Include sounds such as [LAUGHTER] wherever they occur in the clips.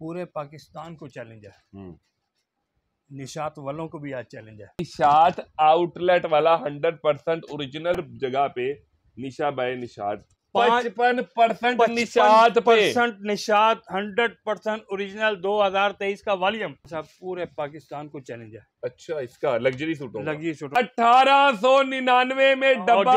पूरे पाकिस्तान को चैलेंज है हम्म। निशात वालों को भी आज चैलेंज है निशात आउटलेट वाला हंड्रेड परसेंट ओरिजिनल जगह पे निशा बाय निशात पचपन percent Nishat percent Nishat hundred percent original दो हजार तेईस का वॉल्यूम सब अच्छा, पूरे पाकिस्तान को चैलेंज है अच्छा इसका लग्जरी सूट लग्जरी सूट अठारह सौ निन्यानवे में डब्बा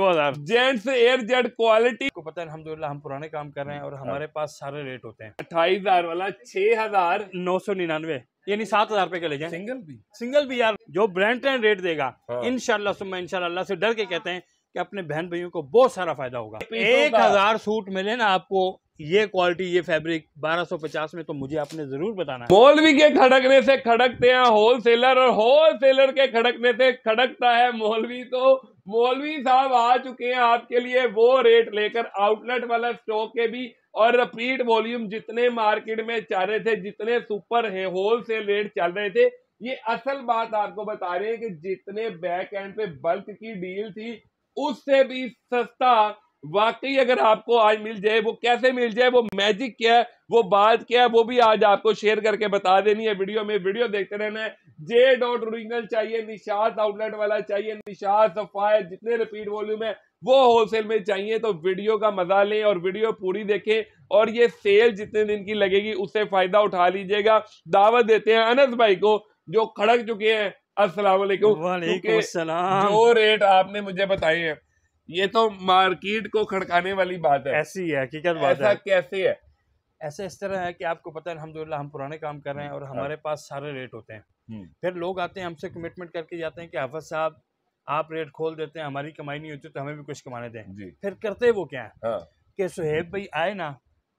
दो हजार जेंट्स एयर जेड क्वालिटी को पता है अलहमदुल्ला हम पुराने काम कर रहे हैं और हाँ। हमारे पास सारे रेट होते हैं अट्ठाईस हजार वाला छह हजार नौ सौ निन्यानवे यानी सात हजार रुपए के ले जाए सिंगल भी सिंगल भी यार जो ब्रांड रेट देगा हाँ। इनशाला इनशाला से डर के कहते हैं कि अपने बहन भाइयों को बहुत सारा फायदा होगा एक हजार सूट मिले ना आपको ये क्वालिटी ये फैब्रिक 1250 में तो मुझे आपने जरूर बताना मौलवी के खड़कने से खड़कते हैं होलसेलर और होलसेलर के खड़कने से खड़कता है मौलवी तो मौलवी साहब आ चुके हैं आपके लिए वो रेट लेकर आउटलेट वाला स्टॉक के भी और रिपीट वॉल्यूम जितने मार्केट में चल रहे थे जितने सुपर है होलसेल रेट चल रहे थे ये असल बात आपको बता रहे हैं कि जितने बैक एंड पे बल्क की डील थी उससे भी सस्ता वाकई अगर आपको आज मिल जाए वो कैसे मिल जाए वो मैजिक क्या है वो बात क्या है वो भी आज आपको शेयर करके बता देनी है वीडियो में वीडियो देखते रहना है जे डॉट ओरिजिनल चाहिए निशास आउटलेट वाला चाहिए निशास सफाई जितने रिपीट वॉल्यूम है वो होलसेल में चाहिए तो वीडियो का मजा लें और वीडियो पूरी देखें और ये सेल जितने दिन की लगेगी उससे फायदा उठा लीजिएगा दावत देते हैं अनस भाई को जो खड़क चुके हैं अस्सलाम जो रेट आपने मुझे बताए हैं ये तो मार्केट को खड़काने वाली बात है ऐसी है हकीकत बात ऐसा है कैसे है ऐसे इस तरह है कि आपको पता है अलहमदुल्ला हम पुराने काम कर रहे हैं और हाँ। हमारे पास सारे रेट होते हैं हम्म। फिर लोग आते हैं हमसे कमिटमेंट करके जाते हैं कि हाफज साहब आप रेट खोल देते हैं हमारी कमाई नहीं होती तो हमें भी कुछ कमाने दें फिर करते वो क्या है हाँ। कि सुहेब भाई आए ना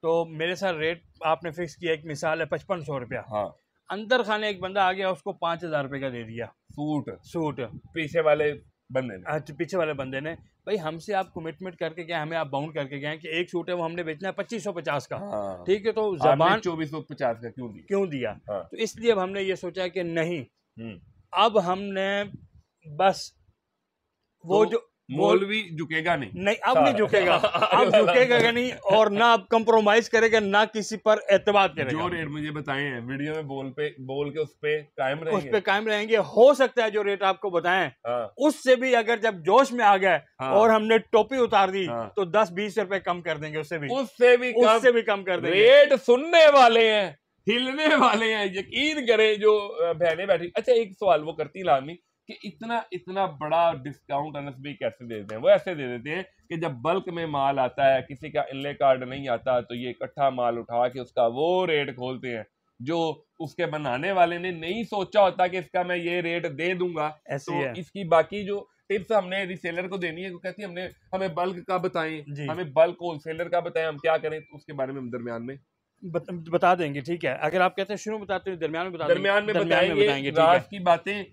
तो मेरे साथ रेट आपने फिक्स किया एक मिसाल है पचपन सौ रुपया हाँ। अंदर खाने एक बंदा आ गया उसको पाँच हज़ार रुपये का दे दिया सूट सूट पीछे वाले बंदे ने अच्छा पीछे वाले बंदे ने भाई हमसे आप कमिटमेंट करके गए हमें आप बाउंड करके गए कि एक सूट है वो हमने बेचना है पच्चीस सौ पचास का हाँ। ठीक हाँ। है तो जबान चौबीस सौ पचास का क्यों दिया क्यों दिया हाँ। तो इसलिए अब हमने ये सोचा कि नहीं हम्म। अब हमने बस वो तो, जो मौलवी झुकेगा नहीं नहीं अब नहीं झुकेगा [LAUGHS] अब झुकेगा नहीं और ना अब कंप्रोमाइज करेगा ना किसी पर एतवाद करेगा जो रेट मुझे बताए हैं वीडियो में बोल पे बोल के उस पे कायम रहेंगे उस पे कायम रहेंगे हो सकता है जो रेट आपको बताए हाँ। उससे भी अगर जब जोश में आ गए हाँ। और हमने टोपी उतार दी हाँ। तो दस बीस रुपए कम कर देंगे उससे भी उससे भी उससे भी कम कर देंगे रेट सुनने वाले हैं हिलने वाले हैं यकीन करें जो बहने बैठी अच्छा एक सवाल वो करती लामी कि इतना इतना बड़ा डिस्काउंट एनएसबी कैसे दे देते हैं वो ऐसे दे देते हैं कि जब बल्क में माल आता है किसी का इनले कार्ड नहीं आता तो ये इकट्ठा माल उठा के उसका वो रेट खोलते हैं जो उसके बनाने वाले ने नहीं सोचा होता कि इसका मैं ये रेट दे दूंगा तो है। इसकी बाकी जो टिप्स हमने रिसेलर को देनी है वो कहती है हमने हमें बल्क का बताएं हमें बल्क होलसेलर का बताएं हम क्या करें तो उसके बारे में हम दरमियान में बता देंगे ठीक है अगर आप कहते हैं शुरू बताते हैं दरमियान में बता दरमियान में बताएंगे, की बातें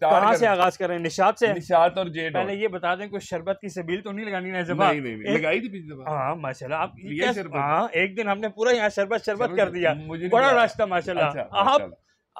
कहाँ से आगाज करें निशात से निशात और जेड पहले ये बता दें कोई शरबत की सबील तो नहीं लगानी नहीं, नहीं, नहीं, लगाई थी पिछली दफा हाँ माशाल्लाह आप हाँ एक दिन हमने पूरा यहाँ शरबत शरबत कर दिया मुझे बड़ा रास्ता माशाल्लाह अच्छा, आप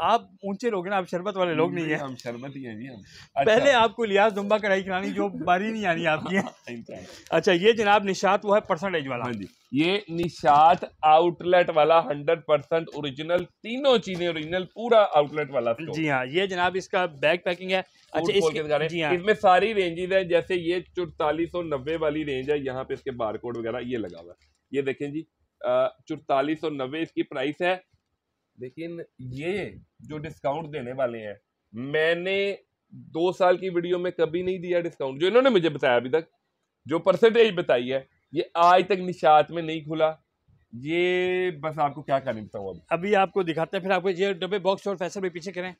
आप ऊंचे लोग हैं आप शरबत वाले लोग नहीं नहीं है हम शरबत ही हैं [LAUGHS] अच्छा। पहले आपको लिहाज दुम्बा कढ़ाई खिलानी जो बारी नहीं आनी आपकी [LAUGHS] हाँ, अच्छा ये जनाब निशात वो है परसेंटेज वाला हाँ जी ये निशात आउटलेट वाला हंड्रेड परसेंट ओरिजिनल तीनों चीजें ओरिजिनल पूरा आउटलेट वाला जी हाँ ये जनाब इसका बैग पैकिंग है अच्छा इसके जी हाँ इसमें सारी रेंजेज है जैसे ये चौतालीस सौ नब्बे वाली रेंज है यहाँ पे इसके बारकोड वगैरह ये लगा हुआ है ये देखें जी चौतालीस सौ नब्बे इसकी प्राइस है लेकिन ये जो डिस्काउंट देने वाले हैं मैंने दो साल की वीडियो में कभी नहीं दिया डिस्काउंट जो इन्होंने मुझे बताया अभी तक जो परसेंटेज बताई है ये आज तक निशात में नहीं खुला ये बस आपको क्या करने बताऊँ अभी अभी आपको दिखाते हैं फिर आपको ये डब्बे बॉक्स और फैसल भी पीछे करें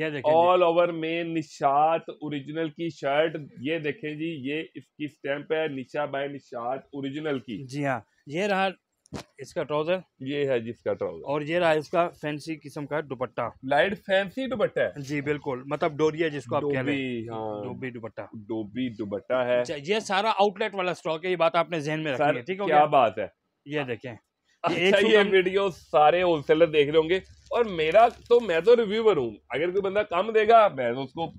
ये देखें ऑल ओवर में निशात ओरिजिनल की शर्ट ये देखें जी ये इसकी स्टैंप है निशा बाय निशात ओरिजिनल की जी हाँ ये रहा इसका ट्राउजर ये है जिसका ट्राउजर और ये रहा इसका फैंसी किस्म का दुपट्टा लाइट फैंसी दुपट्टा जी बिल्कुल मतलब डोरिया जिसको आप कह रहे हैं हाँ। डोबी दुपट्टा डोबी दुपट्टा है अच्छा, ये सारा आउटलेट वाला स्टॉक है ये बात आपने जहन में रखी है ठीक है क्या बात है ये देखे अच्छा ये वीडियो सारे होलसेलर देख रहे होंगे और मेरा तो मैं तो रिव्यूवर हूँ अगर कोई बंदा कम देगा मैं तो उसको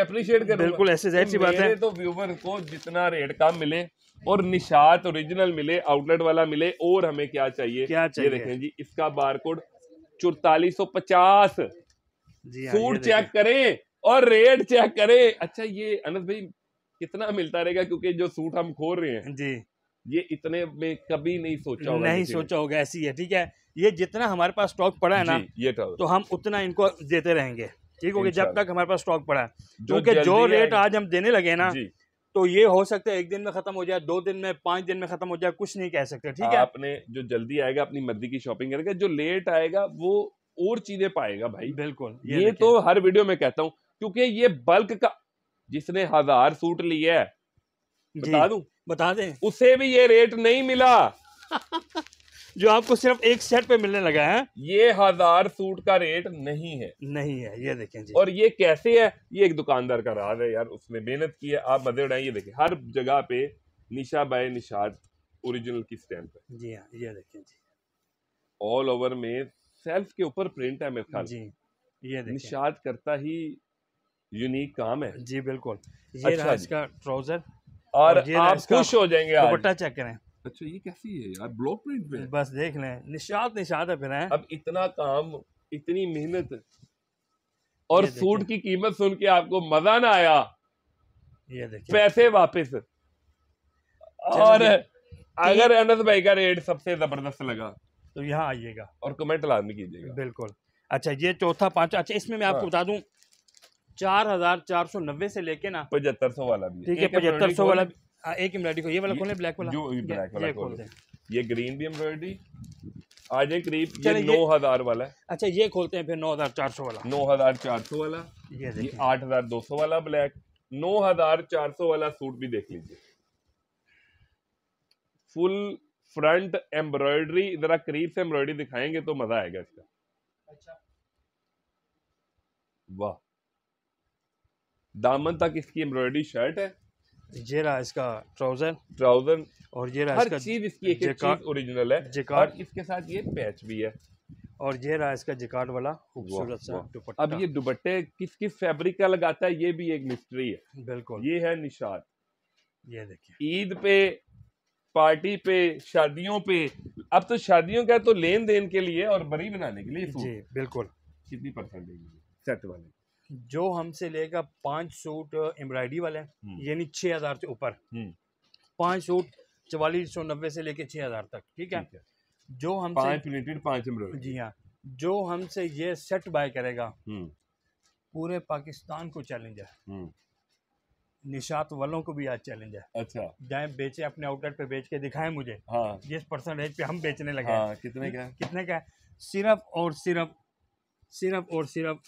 अप्रिशिएट कर बिल्कुल ऐसे जैसी सी बात है तो व्यूवर को जितना रेट कम मिले और निशात ओरिजिनल मिले आउटलेट वाला मिले और हमें क्या चाहिए क्या चाहिए ये देखें जी इसका बारकोड चौतालीस सौ पचास चेक हाँ, करें और रेट चेक करें अच्छा ये अनस भाई कितना मिलता रहेगा क्योंकि जो सूट हम खोल रहे हैं जी ये इतने में कभी नहीं सोचा होगा नहीं सोचा होगा ऐसी है ठीक है ये जितना हमारे पास स्टॉक पड़ा है ना ये तो, तो हम उतना इनको देते रहेंगे ठीक हो गया जब तक हमारे पास स्टॉक पड़ा है क्योंकि जो रेट आज हम देने लगे ना तो ये हो सकता है एक दिन में खत्म हो जाए दो दिन में पांच दिन में खत्म हो जाए कुछ नहीं कह सकते ठीक है आपने जो जल्दी आएगा अपनी मर्जी की शॉपिंग करेगा जो लेट आएगा वो और चीजें पाएगा भाई बिल्कुल ये, ये तो हर वीडियो में कहता हूँ क्योंकि ये बल्क का जिसने हजार सूट लिया है बता दू बता दे उसे भी ये रेट नहीं मिला [LAUGHS] जो आपको सिर्फ एक सेट पे मिलने लगा है ये हजार सूट का रेट नहीं है नहीं है ये देखें जी और ये कैसे है ये एक दुकानदार का राज है यार उसने मेहनत की है आप मजे उड़ाए ये देखें हर जगह पे निशा बाय निशाद ओरिजिनल की स्टैंप है जी हाँ ये देखें जी ऑल ओवर में सेल्फ के ऊपर प्रिंट है मेरे ख्याल जी ये निशाद करता ही यूनिक काम है जी बिल्कुल ये अच्छा रहा इसका ट्राउजर और, और आप खुश हो जाएंगे दुपट्टा चेक करें अच्छा ये कैसी है यार ब्लॉक प्रिंट पे बस देख लें निशात निशात है फिर है अब इतना काम इतनी मेहनत और सूट की कीमत सुन के आपको मजा ना आया ये देखिए पैसे वापस और अगर अनस भाई का रेट सबसे जबरदस्त लगा तो यहाँ आइएगा और कमेंट लाजमी कीजिएगा बिल्कुल अच्छा ये चौथा पांचवा अच्छा इसमें मैं आपको हाँ। बता दूं चार हजार चार सौ नब्बे से लेके ना पचहत्तर सौ वाला भी ठीक है पचहत्तर सौ वाला भी हाँ, एक एम्ब्रॉयडरी को ये वाला खोलें ब्लैक वाला जो ब्लैक वाला खोल दें ये ग्रीन भी एम्ब्रॉयडरी आ जाए करीब ये नौ हजार वाला है अच्छा ये खोलते हैं फिर नौ हजार चार सौ वाला नौ हजार चार सौ वाला ये, ये आठ हजार दो सौ वाला ब्लैक नौ हजार चार सौ वाला सूट भी देख लीजिए फुल फ्रंट एम्ब्रॉयडरी जरा करीब से एम्ब्रॉयडरी दिखाएंगे तो मजा आएगा इसका अच्छा वाह दामन तक इसकी एम्ब्रॉयडरी शर्ट है ये रहा इसका ट्राउजर ट्राउजर और ये रहा इसका चीज इसकी एक एक चीज ओरिजिनल है जिकार्ड इसके साथ ये पैच भी है और ये रहा इसका जिकार्ड वाला खूबसूरत सा दुपट्टा अब ये दुपट्टे किस किस फैब्रिक का लगाता है ये भी एक मिस्ट्री है बिल्कुल ये है निशाद ये देखिए ईद पे पार्टी पे शादियों पे अब तो शादियों का तो लेन देन के लिए और बरी बनाने के लिए जी बिल्कुल कितनी परसेंट सेट वाले जो हमसे लेगा पांच सूट एम्ब्रॉयडरी वाले हम्म। यानी छह हज़ार से ऊपर हम्म। पांच सूट चवालीस सौ नब्बे से लेके छह हज़ार तक ठीक है जो हम पांच प्रिंटेड पांच एम्ब्रॉयडरी जी हाँ जो हमसे ये सेट बाय करेगा हम्म। पूरे पाकिस्तान को चैलेंज है निशात वालों को भी आज चैलेंज है अच्छा जाए बेचे अपने आउटलेट पे बेच के दिखाएं मुझे हाँ। जिस परसेंटेज पे हम बेचने लगे हाँ, कितने का कितने का सिर्फ और सिर्फ सिर्फ और सिर्फ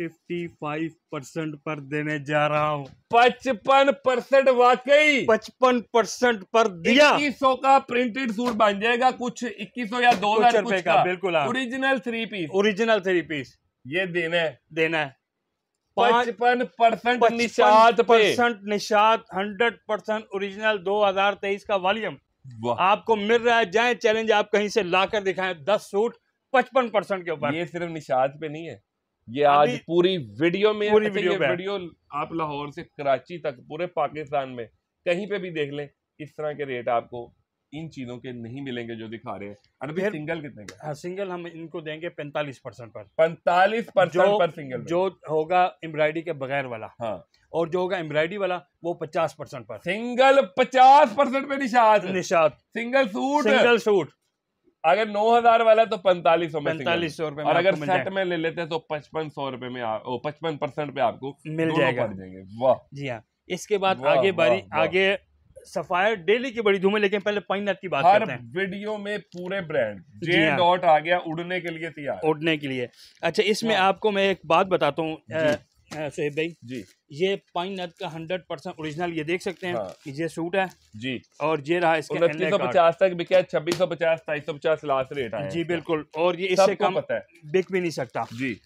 फिफ्टी फाइव परसेंट पर देने जा रहा हूँ पचपन परसेंट वाकई पचपन परसेंट पर दिया इक्कीस सौ का प्रिंटेड सूट बन जाएगा कुछ इक्कीस या दो हजार रुपए का बिल्कुल original three piece original three piece ये देना है देना है पचपन percent Nishat percent Nishat hundred percent original दो हजार तेईस का वॉल्यूम आपको मिल रहा है जाए चैलेंज आप कहीं से लाकर दिखाएं दस सूट पचपन परसेंट के ऊपर ये सिर्फ निषाद पे नहीं है ये आज पूरी वीडियो में पूरी वीडियो, ये वीडियो आप लाहौर से कराची तक पूरे पाकिस्तान में कहीं पे भी देख लें इस तरह के रेट आपको इन चीज़ों के नहीं मिलेंगे जो दिखा रहे हैं अभी सिंगल कितने का हाँ, सिंगल हम इनको देंगे पैंतालीस परसेंट पर पैंतालीस परसेंट पर सिंगल जो होगा एम्ब्रॉयडरी के बगैर वाला हाँ और जो होगा एम्ब्रॉयडरी वाला वो पचास परसेंट पर सिंगल पचास परसेंट पे Nishat Nishat single suit single suit अगर नौ हजार वाला तो पैंतालीस सौ पैंतालीस सौ रुपए और अगर सेट में ले लेते हैं तो पचपन सौ रुपए में पचपन परसेंट पे आपको मिल जाएगा वाह जी हाँ इसके बाद आगे बारी आगे सफायर डेली की बड़ी धूम है लेकिन पहले पाइन की बात हर वीडियो में पूरे ब्रांड जे डॉट हाँ। आ गया उड़ने के लिए तैयार उड़ने के लिए अच्छा इसमें हाँ। आपको मैं एक बात बताता हूँ ऐसे हाँ, भाई जी ये पाइन नद का हंड्रेड परसेंट ओरिजिनल ये देख सकते हैं हाँ। कि ये सूट है जी और ये रहा इसका उनतीस सौ पचास तक बिका छब्बीस सौ पचास तेईस सौ पचास लास्ट रेट है जी बिल्कुल और ये इससे कम बिक भी नहीं सकता जी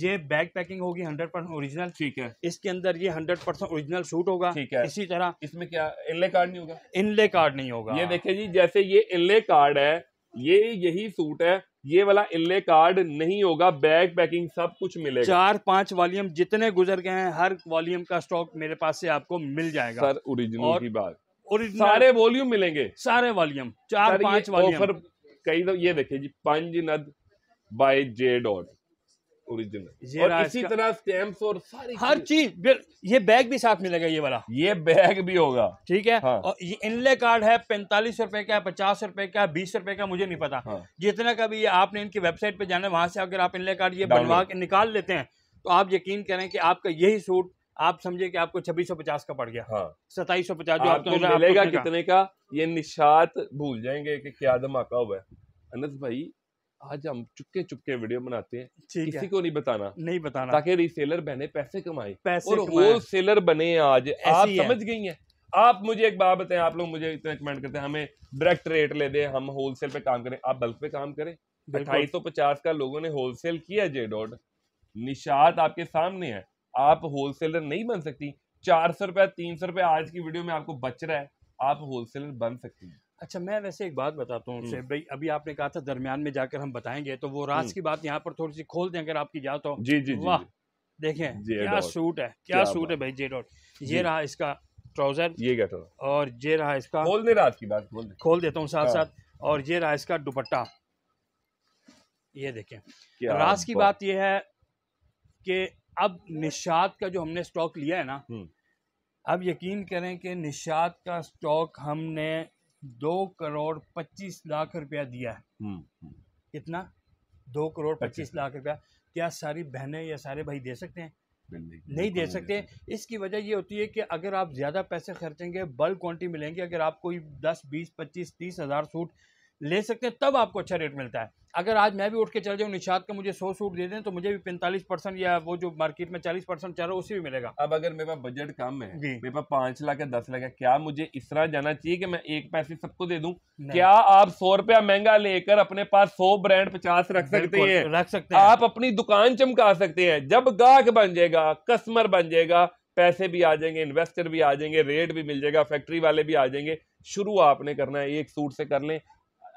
ये बैग पैकिंग होगी हंड्रेड परसेंट ओरिजिनल ठीक है इसके अंदर ये हंड्रेड परसेंट ओरिजिनल सूट होगा ठीक है इसी तरह इसमें क्या इनले कार्ड नहीं होगा इनले कार्ड नहीं होगा ये देखिए जी जैसे ये इनले कार्ड है ये यही सूट है ये वाला इल्ले कार्ड नहीं होगा बैग पैकिंग सब कुछ मिलेगा चार पांच वॉल्यूम जितने गुजर गए हैं हर वॉल्यूम का स्टॉक मेरे पास से आपको मिल जाएगा सर ओरिजिनल की बात ओरिजिनल सारे वॉल्यूम मिलेंगे सारे वॉल्यूम चार पांच वॉल्यूम कई तो ये देखिए जी पंज नद बाय जे डॉट ओरिजिनल और इसी तरह स्टैम्प्स और सारी हर चीज ये बैग भी साथ मिलेगा ये वाला ये बैग भी होगा ठीक है हाँ। और ये इनले कार्ड है पैंतालीस रुपए का पचास रुपए का बीस रुपए का मुझे नहीं पता हाँ। जितना का भी ये आपने इनकी वेबसाइट पे जाना वहां से अगर आप इनले कार्ड ये बनवा के निकाल लेते हैं तो आप यकीन करें कि आपका यही सूट आप समझे कि आपको छब्बीस सौ पचास का पड़ गया हाँ। सताइस सौ पचास जो आपको मिलेगा कितने का ये निशात भूल जाएंगे कि क्या धमाका हुआ है अनस भाई आज हम चुपके चुपके वीडियो बनाते हैं किसी है। को नहीं बताना नहीं बताना ताकि रिसेलर बहने पैसे कमाए पैसे और होल सेलर बने आज आप समझ गई हैं आप मुझे एक बात बताएं आप लोग मुझे इतना कमेंट करते हैं हमें डायरेक्ट रेट ले दे हम होलसेल पे काम करें आप बल्क पे काम करें अठाई सौ पचास का लोगों ने होलसेल किया जे डॉट निशात आपके सामने है आप होलसेलर नहीं बन सकती चार सौ रुपया तीन सौ रुपया आज की वीडियो में आपको बच रहा है आप होलसेलर बन सकती हैं अच्छा मैं वैसे एक बात बताता हूँ उनसे भाई अभी आपने कहा था दरमियान में जाकर हम बताएंगे तो वो राज की बात यहाँ पर थोड़ी सी खोल दें अगर आपकी जा तो जी जी वाह देखें क्या सूट है क्या सूट है भाई जे डॉट ये रहा इसका ट्राउजर ये क्या और ये रहा इसका खोल दे रात की बात खोल खोल देता हूँ साथ हाँ। साथ और ये रहा इसका दुपट्टा ये देखें राज की बात ये है कि अब निशात का जो हमने स्टॉक लिया है ना अब यकीन करें कि निशात का स्टॉक हमने दो करोड़ पच्चीस लाख रुपया दिया है हम्म, हम्म। कितना दो करोड़ पच्चीस लाख रुपया क्या सारी बहनें या सारे भाई दे सकते हैं नहीं दे सकते इसकी वजह ये होती है कि अगर आप ज़्यादा पैसे खर्चेंगे बल्क क्वान्टी मिलेंगे अगर आप कोई दस बीस पच्चीस तीस हज़ार सूट ले सकते हैं तब आपको अच्छा रेट मिलता है अगर आज मैं भी उठ के चल जाऊँ निशाद का मुझे सौ सूट दे दें तो मुझे भी पैंतालीस परसेंट या वो जो मार्केट में चालीस परसेंट चल रहा है उसी भी मिलेगा अब अगर मेरा बजट कम है मेरे पास पाँच लाख या दस लाख है क्या मुझे इस तरह जाना चाहिए कि मैं एक पैसे सबको दे दूं क्या आप सौ रुपया महंगा लेकर अपने पास सौ ब्रांड पचास रख सकते हैं रख सकते आप अपनी दुकान चमका सकते हैं जब गाहक बन जाएगा कस्टमर बन जाएगा पैसे भी आ जाएंगे इन्वेस्टर भी आ जाएंगे रेट भी मिल जाएगा फैक्ट्री वाले भी आ जाएंगे शुरू आपने करना है एक सूट से कर लें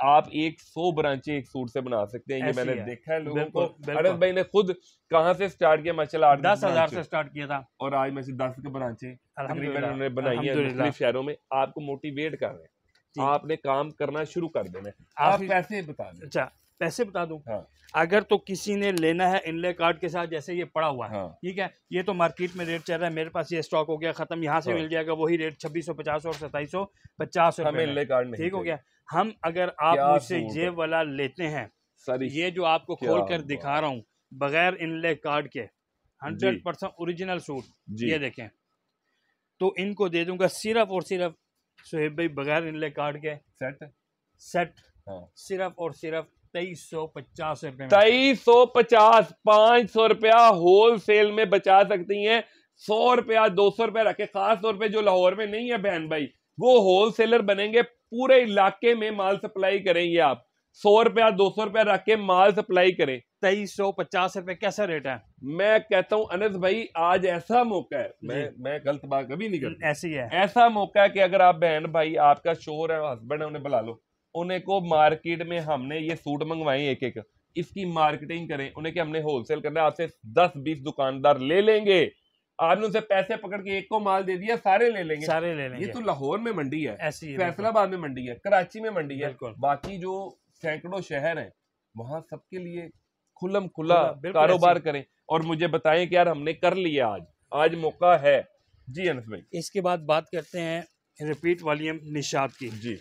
आप एक सौ ब्रांचे एक सूट से बना सकते हैं ये मैंने है। देखा है लोगों को अरे भाई ने खुद कहाँ से स्टार्ट किया माशा आठ दस हजार से स्टार्ट किया था और आज मैं दस के ब्रांचे उन्होंने बनाई है शहरों में आपको मोटिवेट कर रहे हैं आपने काम करना शुरू कर देना आप पैसे बता दें अच्छा पैसे बता दूं हाँ। अगर तो किसी ने लेना है इनले कार्ड के साथ जैसे ये पड़ा हुआ है हाँ। ठीक हाँ। है ये तो मार्केट में रेट चल रहा है मेरे पास ये स्टॉक हो गया खत्म यहाँ से हाँ। मिल जाएगा वही रेट छब्बीस सौ पचास और सत्ताईस पचास सौ इनले कार्ड ठीक हो गया हम अगर आप मुझसे ये वाला लेते हैं ये जो आपको खोल कर दिखा रहा हूँ बगैर इनले कार्ड के हंड्रेड परसेंट ओरिजिनल सूट ये देखें तो इनको दे दूंगा सिर्फ और सिर्फ सुहेब भाई बगैर इनले कार्ड के सेट सेट हाँ। सिर्फ और सिर्फ तेईस सौ पचास रुपए तेईस सौ पचास पाँच सौ रुपया होल सेल में बचा सकती हैं सौ रुपया दो सौ रुपया रखे खास तौर पे जो लाहौर में नहीं है बहन भाई वो होलसेलर बनेंगे पूरे इलाके में माल सप्लाई करें ये आप सौ रुपया दो सौ रुपया रख के माल सप्लाई करें तेईस सौ पचास रुपए कैसा रेट है मैं कहता हूं अनस भाई आज ऐसा मौका है मैं मैं गलत बात कभी नहीं करता ऐसी है ऐसा मौका है कि अगर आप बहन भाई आपका शोर है हस्बैंड है उन्हें बुला लो उन्हें को मार्केट में हमने ये सूट मंगवाए एक एक इसकी मार्केटिंग करें उन्हें कि हमने होलसेल करना आपसे दस बीस दुकानदार ले लेंगे आपने उनसे पैसे पकड़ के एक को माल दे दिया सारे ले लेंगे सारे ले लेंगे ये तो लाहौर में मंडी है फैसलाबाद में मंडी है कराची में मंडी है बाकी जो सैकड़ों शहर है वहां सबके लिए खुलम खुला कारोबार करें और मुझे बताएं कि यार हमने कर लिया आज आज मौका है जी अनस भाई इसके बाद बात करते हैं रिपीट वॉल्यूम निशाद की जी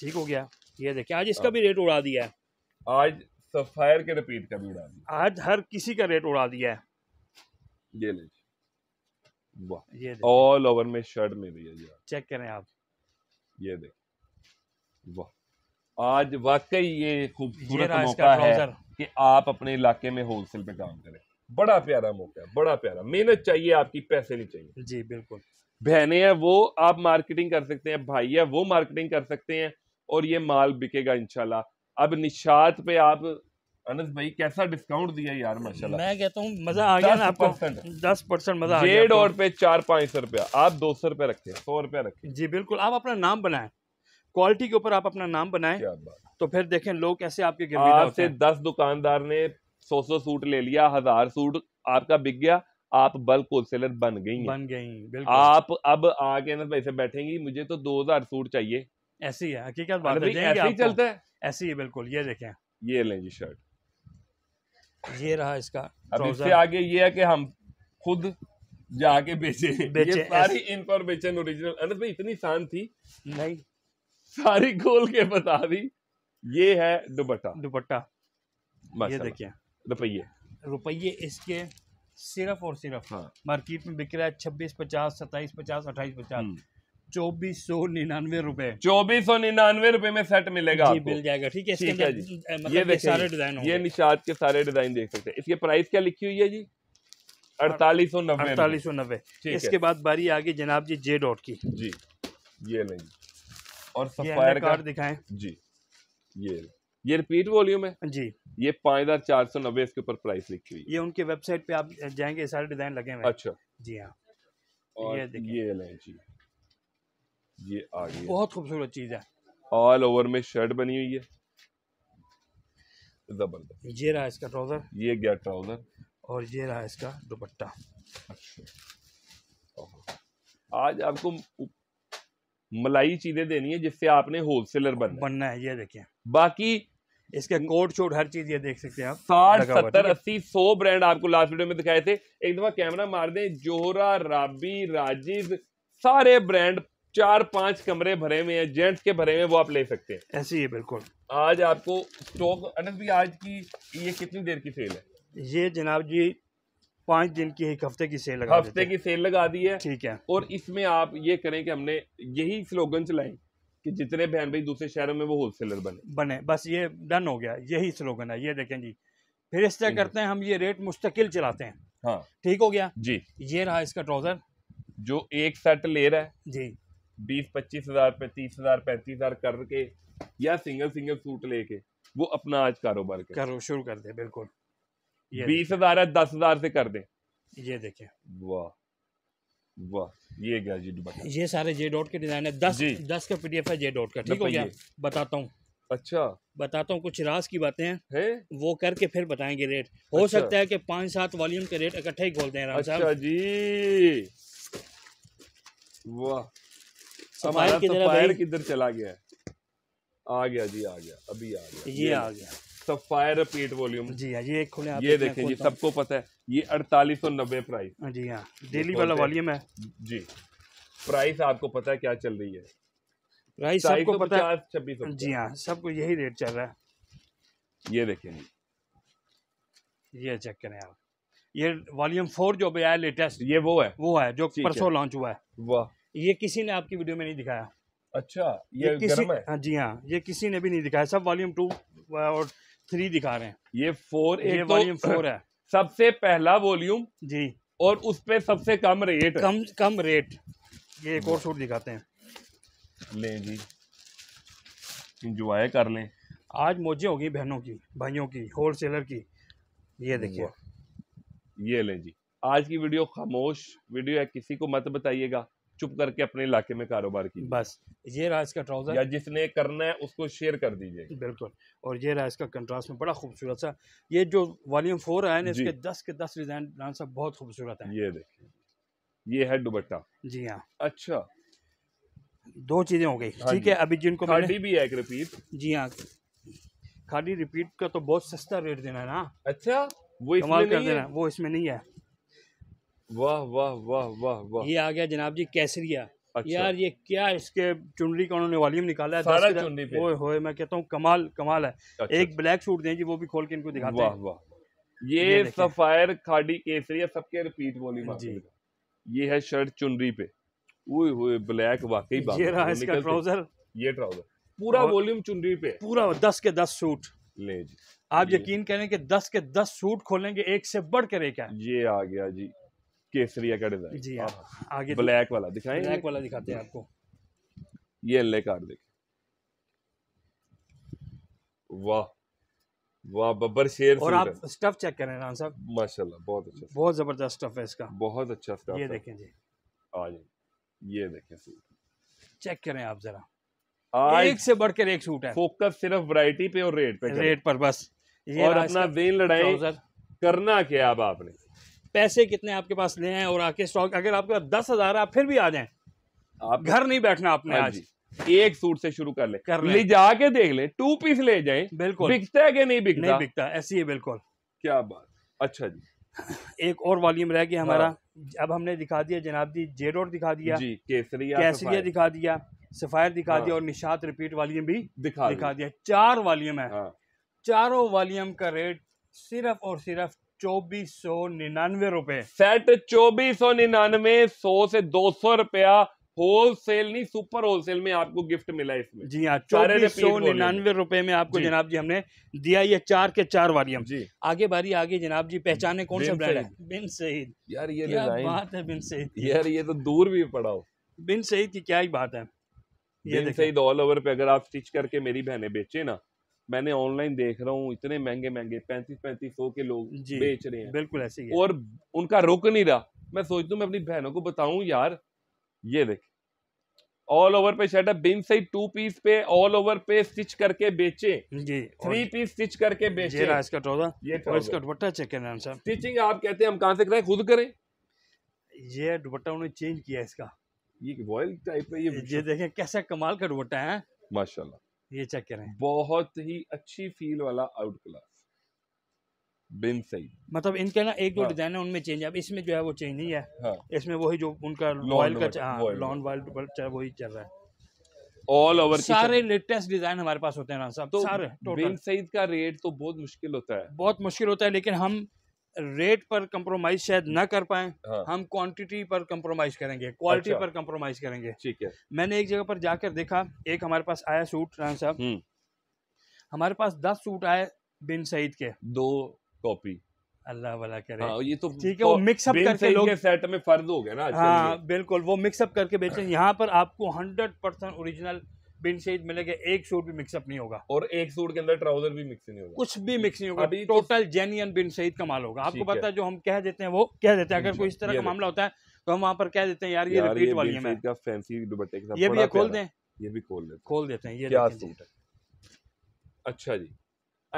ठीक हो गया ये देखिए आज इसका हाँ। भी रेट उड़ा दिया है आज सफायर के रिपीट का भी उड़ा दिया आज हर किसी का रेट उड़ा दिया है ये ले ऑल ओवर में शर्ट में भी है चेक करें आप ये देख वाह आज वाकई ये खूबसूरत मौका है कि आप अपने इलाके में होलसेल पे काम करें बड़ा प्यारा मौका है बड़ा प्यारा मेहनत चाहिए आपकी पैसे नहीं चाहिए जी बिल्कुल बहने हैं वो आप मार्केटिंग कर सकते हैं भाई है वो मार्केटिंग कर सकते हैं और ये माल बिकेगा इनशाला अब निशात पे आप अनस भाई कैसा डिस्काउंट दिया यार माशाल्लाह मैं कहता हूँ मजा आ गया ना आपको दस परसेंट मजा आ गया डॉट पे चार पाँच सौ रुपया आप दो सौ रुपया रखें सौ रुपया रखें जी बिल्कुल आप अपना नाम बनाए क्वालिटी के ऊपर आप अपना नाम बनाए तो फिर देखें लोग कैसे आपके आपसे दस दुकानदार ने सौ सौ सूट ले लिया हजार सूट आपका बिक गया आप बल्क होलसेलर बन गई बन गई आप अब आके अनस भाई से बैठेंगी मुझे तो दो हजार सूट चाहिए ऐसी है हकीकत बात है ऐसे ही चलता है ऐसी ही बिल्कुल ये देखें ये लें जी शर्ट ये रहा इसका अब इससे आगे ये है कि हम खुद जाके बेचे बेचे ये सारी इंफॉर्मेशन ओरिजिनल अनंत भाई इतनी शान थी नहीं सारी खोल के बता दी ये है दुपट्टा दुपट्टा ये देखिए रुपये रुपये इसके सिर्फ और सिर्फ हाँ। मार्केट में बिक रहा है छब्बीस पचास सत्ताईस पचास अट्ठाईस पचास हम्म। चौबीस सौ निन्यानवे रूपए चौबीस सौ निन्यानवे रूपए में सेट मिलेगा जी मिल जाएगा ठीक है ठीक है मतलब, मतलब ये सारे डिजाइन ये निशाद के सारे डिजाइन देख सकते हैं इसके प्राइस क्या लिखी हुई है जी अड़तालीस सौ नब्बे अड़तालीस सौ नब्बे इसके बाद बारी आगे जनाब जी जे डॉट की जी ये नहीं और सफायर कार्ड दिखाएं जी ये ये रिपीट वॉल्यूम है जी ये पाँच हजार चार सौ नब्बे इसके ऊपर प्राइस लिखी हुई ये उनके वेबसाइट पे आप जाएंगे सारे डिजाइन लगे हुए अच्छा जी हाँ और ये, ये लें जी ये आ गई बहुत खूबसूरत चीज़ है ऑल ओवर में शर्ट बनी हुई है जबरदस्त ये रहा इसका ट्राउज़र ये गया ट्राउज़र और ये रहा इसका दुपट्टा अच्छा आज आपको मलाई चीज़ें देनी है जिससे आपने होलसेलर बनना बनना है ये देखिए बाकी इसके कोट शोट हर चीज ये देख सकते हैं आप साठ सत्तर अस्सी सौ ब्रांड आपको लास्ट वीडियो में दिखाए थे एक दफा कैमरा मार दें जोहरा राबी राजीव सारे ब्रांड चार पांच कमरे भरे हुए हैं जेंट्स के भरे हुए वो आप ले सकते हैं ही है बिल्कुल आज आपको स्टॉक अनस भी आज की ये कितनी देर की सेल है ये जनाब जी पांच दिन की एक हफ्ते की सेल लगा हफ्ते की सेल लगा दी है ठीक है और इसमें आप ये करें कि हमने यही स्लोगन चलाएं कि जितने बहन भाई दूसरे शहरों में वो होलसेलर बने बने बस ये डन हो गया यही स्लोगन है ये देखें जी फिर इस तरह हम्म। करते हैं हम ये रेट मुस्तकिल चलाते हैं हाँ ठीक हो गया जी ये रहा इसका ट्राउजर जो एक सेट ले रहा है जी बीस पच्चीस हज़ार पे तीस हज़ार पैंतीस हज़ार करके या सिंगल सिंगल सूट लेके वो अपना आज कारोबार करो शुरू कर दे बिल्कुल बीस हज़ार है दस हज़ार से कर दे ये देखे वाह वाह ये क्या जी ये सारे जे डॉट के डिज़ाइन है दस दस का पीडीएफ है जे डॉट का ठीक हो गया बताता हूँ अच्छा बताता हूँ कुछ राज की बातें हैं है? वो करके फिर बताएंगे रेट हो अच्छा। सकता है कि पांच सात वॉल्यूम के रेट इकट्ठे ही खोल दें अच्छा जी वाह तो तो किधर चला गया आ गया जी आ गया अभी आ गया ये आ गया पेट वॉल्यूम जी हाँ एक ये देखें जी सबको पता है ये अड़तालीस प्राइस हाँ जी हाँ डेली वाला वॉल्यूम है जी प्राइस आपको पता है क्या चल रही है प्राइस सबको तो पता है छब्बीस जी हाँ सबको यही रेट चल रहा है ये देखें जी ये चेक करें आप ये वॉल्यूम फोर जो भी आया लेटेस्ट ये वो है वो है जो परसों लॉन्च हुआ है वाह ये किसी ने आपकी वीडियो में नहीं दिखाया अच्छा ये, ये किसी गर्म है? हाँ, जी हाँ ये किसी ने भी नहीं दिखाया सब वॉल्यूम टू और थ्री दिखा रहे हैं ये फोर ये वॉल्यूम तो फोर है [CLEARS THROAT] सबसे पहला वॉल्यूम जी और उस पर सबसे कम रेट कम कम रेट ये एक और सूट दिखाते हैं ले जी इंजॉय कर लें आज मोजे होगी बहनों की भाइयों की होल सेलर की ये देखिए ये ले जी आज की वीडियो खामोश वीडियो है किसी को मत बताइएगा चुप करके अपने इलाके में कारोबार की बस ये रहा इसका ट्राउज़र या जिसने करना है उसको शेयर कर दीजिए बिल्कुल और ये रहा इसका कंट्रास्ट में बड़ा खूबसूरत सा ये जो वॉल्यूम फोर आया ना इसके दस के दस डिज़ाइन डांस बहुत खूबसूरत है ये देखिए ये है दुबट्टा जी हाँ अच्छा दो चीज़ें हो गई हाँ ठीक है अभी जिनको खाड़ी भी है एक रिपीट जी हाँ खाड़ी रिपीट का तो बहुत सस्ता रेट देना है ना अच्छा वो इसमें नहीं है वो इसमें नहीं है वाह वाह वाह वाह वाह ये आ गया जनाब जी कैसरिया अच्छा। यार ये क्या इसके चुनरी का उन्होंने वॉल्यूम निकाला है सारा चुनरी पे ओए होए मैं कहता हूँ कमाल कमाल है अच्छा। एक ब्लैक सूट दें जी वो भी खोल के इनको दिखाते वाह वाह ये, ये सफायर खाड़ी केसरिया सबके रिपीट वॉल्यूम जी ये है शर्ट चुनरी पे ओए होए ब्लैक वाकई ये रहा इसका ट्राउजर ये ट्राउजर पूरा वॉल्यूम चुनरी पे पूरा दस के दस सूट ले जी आप यकीन करें कि दस के दस सूट खोलेंगे एक से बढ़ कर एक है ये आ गया जी केसरिया का डिजाइन जी आप हाँ। आगे ब्लैक वाला दिखाएं ब्लैक वाला दिखाते हैं आपको ये एल कार्ड देख वाह वाह बब्बर शेर और आप स्टफ चेक करें राम साहब माशाल्लाह बहुत अच्छा बहुत जबरदस्त स्टफ है इसका बहुत अच्छा स्टफ ये देखें जी आ जाए ये देखें सूट चेक करें आप जरा एक से बढ़कर एक सूट है फोकस सिर्फ वैरायटी पे और रेट पे रेट पर बस ये और अपना दिन लड़ाई करना क्या अब आपने पैसे कितने आपके पास ले हैं और आके स्टॉक अगर आपके पास दस हज़ार आप फिर भी आ जाए आप घर नहीं बैठना आपने हाँ आज एक सूट से शुरू कर ले कर ले जाके देख ले टू पीस ले जाए बिल्कुल बिकता है कि नहीं बिकता नहीं बिकता ऐसी है बिल्कुल क्या बात अच्छा जी एक और वॉल्यूम रह गया हमारा हाँ। अब हमने दिखा दिया जनाब जी जेरोड दिखा दिया जी केसरिया केसरिया दिखा दिया सफायर दिखा हाँ। दिया और निशात रिपीट वॉल्यूम भी दिखा दिखा दिया चार वॉल्यूम है हाँ। चारों वॉल्यूम का रेट सिर्फ और सिर्फ चौबीस सौ निन्यानवे रुपए सेट चौबीस सौ निन्यानवे सौ से दो सौ रुपया होलसेल नहीं सुपर होलसेल में आपको गिफ्ट मिला है इसमें जी हाँ चौबीस सौ निन्यानवे रुपए में आपको जनाब जी हमने दिया ये चार के चार वाली हम जी आगे बारी आगे जनाब जी पहचाने कौन सा ब्रांड है बिन सईद यार ये बात है बिन सईद यार ये तो दूर भी पड़ा हो बिन सईद की क्या ही बात है बिन सईद ऑल ओवर पे अगर आप स्टिच करके मेरी बहनें बेचे ना मैंने ऑनलाइन देख रहा हूँ इतने महंगे महंगे पैंतीस पैंतीस सौ के लोग बेच रहे हैं बिल्कुल ऐसे और उनका रुक नहीं रहा मैं सोचता हूँ मैं अपनी बहनों को बताऊं यार ये देख ऑल ओवर पे शर्ट है सही टू पीस पे ऑल ओवर पे स्टिच करके बेचे जी थ्री पीस स्टिच करके बेचे ये इसका ट्राउजर ये और इसका दुपट्टा चेक करना साहब स्टिचिंग आप कहते हैं हम कहाँ से कराएं खुद करें ये दुपट्टा उन्होंने चेंज किया इसका ये वॉयल टाइप है ये ये देखें कैसा कमाल का दुपट्टा है माशाल्लाह ये चेक करें बहुत ही अच्छी फील वाला आउट क्लास बिन सही मतलब इनके ना एक जो हाँ। डिजाइन है उनमें चेंज है अब इसमें जो है वो चेंज नहीं है हाँ। इसमें वही जो उनका लॉयल का लॉन वाइल हाँ, वही चल रहा है ऑल ओवर सारे लेटेस्ट डिजाइन हमारे पास होते हैं ना साहब तो सारे बिन सईद का रेट तो बहुत मुश्किल होता है बहुत मुश्किल होता है लेकिन हम रेट पर कंप्रोमाइज शायद ना कर पाए हाँ। हम क्वांटिटी पर कंप्रोमाइज करेंगे क्वालिटी अच्छा। पर कंप्रोमाइज करेंगे ठीक है मैंने एक जगह पर जाकर देखा एक हमारे पास आया सूट राम साहब हम्म। हमारे पास दस सूट आए बिन सईद के दो कॉपी अल्लाह वाला करे हाँ, ये तो ठीक है वो मिक्सअप करके लोग के सेट में फर्द हो गया ना हाँ बिल्कुल वो मिक्सअप करके बेचे यहाँ पर आपको हंड्रेड परसेंट ओरिजिनल बिन शहीद मिलेगा एक सूट भी मिक्सअप नहीं होगा और एक सूट के अंदर ट्राउजर भी मिक्स नहीं होगा कुछ भी मिक्स नहीं होगा अभी टोटल तो जेन्यन बिन शहीद का माल होगा आपको पता है जो हम कह देते हैं वो कह देते हैं अगर कोई इस तरह का मामला होता है तो हम वहाँ पर कह देते हैं यार ये रिपीट वाली है मैं फैंसी दुपट्टे के साथ ये भी खोल दें ये भी खोल देते खोल देते हैं ये क्या सूट है अच्छा जी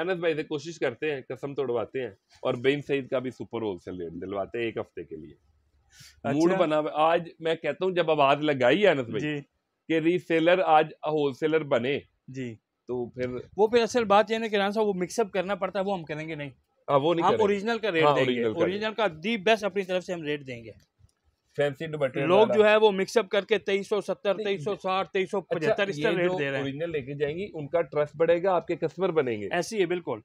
अनस भाई से कोशिश करते हैं कसम तोड़वाते हैं और बेन सईद का भी सुपर होलसेल रेट दिलवाते हैं एक हफ्ते के लिए अच्छा। मूड बना आज मैं कहता हूँ जब आवाज लगाई है अनस भाई कि रीसेलर आज होलसेलर बने जी तो फिर वो फिर असल बात ये ना कि वो मिक्सअप करना पड़ता है वो हम करेंगे नहीं आ, हाँ, वो नहीं हम ओरिजिनल का रेट हाँ, देंगे ओरिजिनल का दी बेस्ट अपनी तरफ से हम रेट देंगे फैंसी लोग जो है वो मिक्सअप करके तेईस सौ सत्तर तेईस सौ साठ तेईस सौ पचहत्तर अच्छा, इस तरह रेट दे रहे हैं लेके जाएंगी उनका ट्रस्ट बढ़ेगा आपके कस्टमर बनेंगे ऐसी है बिल्कुल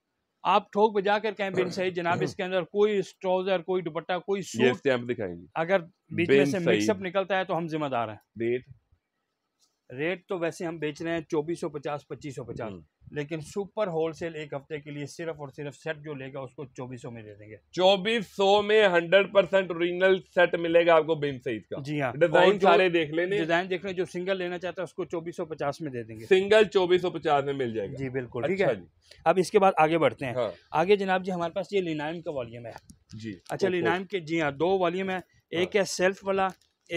आप ठोक बजा कर कहें बिन [CLEARS THROAT] सही जनाब इसके अंदर कोई ट्राउजर कोई दुपट्टा कोई सूट दिखाएंगे अगर बीच में से मिक्सअप निकलता है तो हम जिम्मेदार हैं रेट रेट तो वैसे हम बेच रहे हैं चौबीस सौ पचास पच्चीस सौ पचास हम्म। लेकिन सुपर होलसेल एक हफ्ते के लिए सिर्फ और सिर्फ सेट जो लेगा उसको चौबीस सौ में दे देंगे चौबीस सौ में हंड्रेड परसेंट ओरिजिनल सेट मिलेगा आपको बिन सईद का जी हाँ डिजाइन सारे देख लेने डिजाइन देख लेने जो सिंगल लेना चाहता है उसको चौबीस सौ पचास में दे देंगे सिंगल चौबीस सौ पचास में मिल जाएगा जी बिल्कुल ठीक है अच्छा अब इसके बाद आगे बढ़ते हैं हाँ। आगे जनाब जी हमारे पास ये लिनाइम का वॉल्यूम है जी अच्छा लिनाइम के जी हाँ दो वॉल्यूम है एक हाँ। है सेल्फ वाला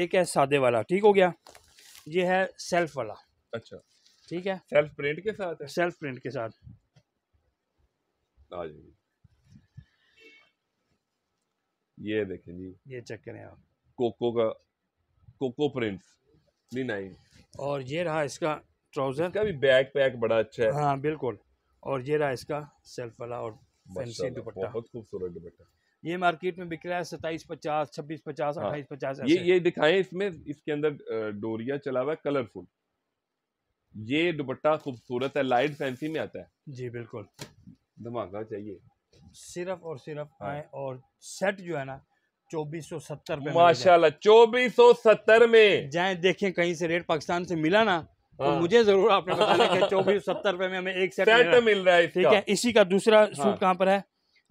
एक है सादे वाला ठीक हो गया ये है सेल्फ वाला अच्छा ठीक है सेल्फ प्रिंट के साथ है सेल्फ प्रिंट के साथ आ ये देखें जी ये चेक करें आप कोको का कोको प्रिंट नहीं नहीं और ये रहा इसका ट्राउजर का भी बैक पैक बड़ा अच्छा है हाँ बिल्कुल और ये रहा इसका सेल्फ वाला और फैंसी दुपट्टा बहुत खूबसूरत दुपट्टा ये मार्केट में बिक रहा है सताइस पचास छब्बीस पचास हाँ। अट्ठाईस पचास ये ये दिखाएं इसमें इसके अंदर डोरिया चला हुआ है कलरफुल ये दुपट्टा खूबसूरत है लाइट फैंसी में आता है जी बिल्कुल धमाका चाहिए सिर्फ और सिर्फ हाँ। और सेट जो है ना चौबीस सौ सत्तर माशाला चौबीस सौ सत्तर में जाए देखें कहीं से रेट पाकिस्तान से मिला ना तो हाँ। मुझे जरूर आपने बताना [LAUGHS] चौबीस सौ सत्तर रुपए में हमें एक सेट, सेट मिल रहा है ठीक है इसी का दूसरा हाँ। सूट कहाँ पर है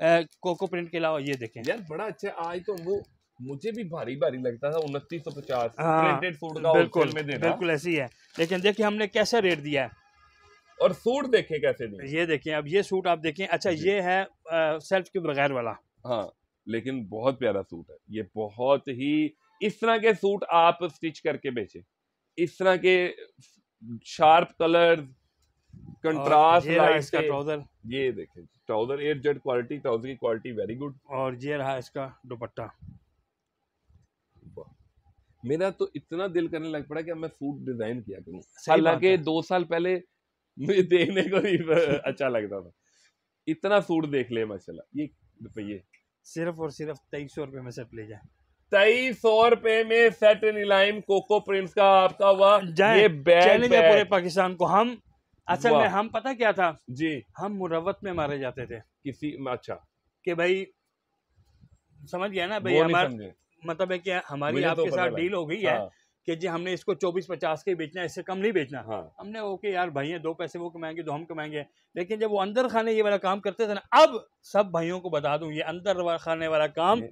कोको प्रिंट के अलावा ये देखें यार बड़ा अच्छा आज तो वो मुझे भी भारी भारी लगता था उनतीस सौ पचास हाँ, बिल्कुल में देना बिल्कुल ऐसी है लेकिन देखिए हमने कैसे रेट दिया है और सूट देखें कैसे दें ये देखें अब ये सूट आप देखें अच्छा ये है सेल्फ के बगैर वाला हाँ लेकिन बहुत प्यारा सूट है ये बहुत ही इस तरह के सूट आप स्टिच करके बेचे इस तरह के शार्प कलर्स कंट्रास्ट ट्राउजर ये ट्राउजर क्वालिटी ट्राउजर की क्वालिटी वेरी गुड और ये रहा इसका दुपट्टा मेरा तो इतना दिल करने लग पड़ा कि मैं सूट डिजाइन किया हालांकि दो साल पहले मुझे देखने को भी अच्छा लगता था इतना सूट देख ले माशाल्लाह ये रुपये सिर्फ और सिर्फ तेईस सौ रुपये में सेट ले जाए तेईस सौ रुपए में सेट निलाइम कोको प्रिंस का आपका हुआ ये बैग पूरे पाकिस्तान को हम असल अच्छा, में हम पता क्या था जी हम मुरवत में मारे जाते थे किसी अच्छा कि भाई समझ गया ना भाई हमारे मतलब है कि हमारी तो आपके तो साथ डील हो गई है हाँ। कि जी हमने इसको चौबीस पचास के बेचना इससे कम नहीं बेचना हाँ। हमने ओके यार भाई दो पैसे वो कमाएंगे दो हम कमाएंगे लेकिन जब वो अंदर खाने ये वाला काम करते थे ना अब सब भाइयों को बता दूं ये अंदर खाने वाला काम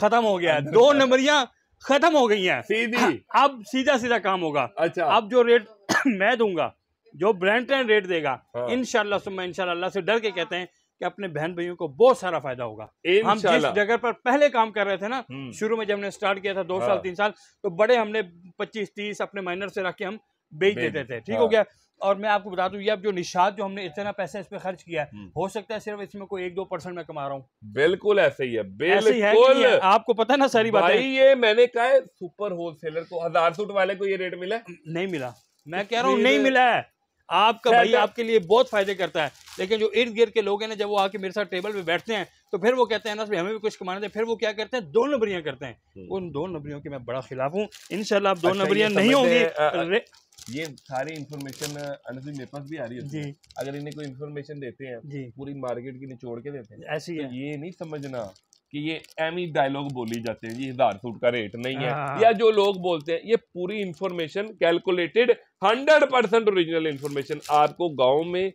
खत्म हो गया दो नंबरियां खत्म हो गई हैं सीधी हाँ, अब सीधा सीधा काम होगा अच्छा अब जो रेट [CLEARS THROAT] मैं दूंगा जो ब्रांड ट्रेंड रेट देगा हाँ। इनशाला इनशाला से डर के कहते हैं कि अपने बहन भाइयों को बहुत सारा फायदा होगा हम जिस जगह पर पहले काम कर रहे थे ना हम्म। शुरू में जब हमने स्टार्ट किया था दो हाँ। साल तीन साल तो बड़े हमने पच्चीस तीस अपने माइनर से रख के हम बेच देते थे ठीक हो हाँ। गया और मैं आपको बता दूं ये अब जो निशात जो हमने इतना पैसा इस पे खर्च किया है हम्म। हो सकता है सिर्फ इसमें कोई एक दो परसेंट मैं कमा रहा हूँ बिल्कुल ऐसे ही है बिल्कुल है, है आपको पता ना सारी बात ये मैंने कहा है सुपर होलसेलर को हजार सूट वाले को ये रेट मिला नहीं मिला मैं तो कह रहा हूँ नहीं मिला है आपका भाई आपके लिए बहुत फायदे करता है लेकिन जो इर्द गिर्द के लोग हैं ना जब वो आके मेरे साथ टेबल पे बैठते हैं तो फिर वो कहते हैं ना हमें भी कुछ कमाने दे फिर वो क्या करते हैं दो नबरियां करते हैं हम्म। उन दो नबरियों के मैं बड़ा खिलाफ हूँ इनशाला आप दो अच्छा, नबरियां नहीं होंगी ये सारी इन्फॉर्मेशन अनजी मेरे पास भी आ रही है अगर इन्हें कोई इन्फॉर्मेशन देते हैं पूरी मार्केट की निचोड़ के देते हैं ऐसी तो ये नहीं समझना कि ये एमी डायलॉग बोली जाते हैं ये हजार सूट का रेट नहीं है हाँ। या जो लोग बोलते हैं ये पूरी information calculated hundred percent original information आपको गाँव में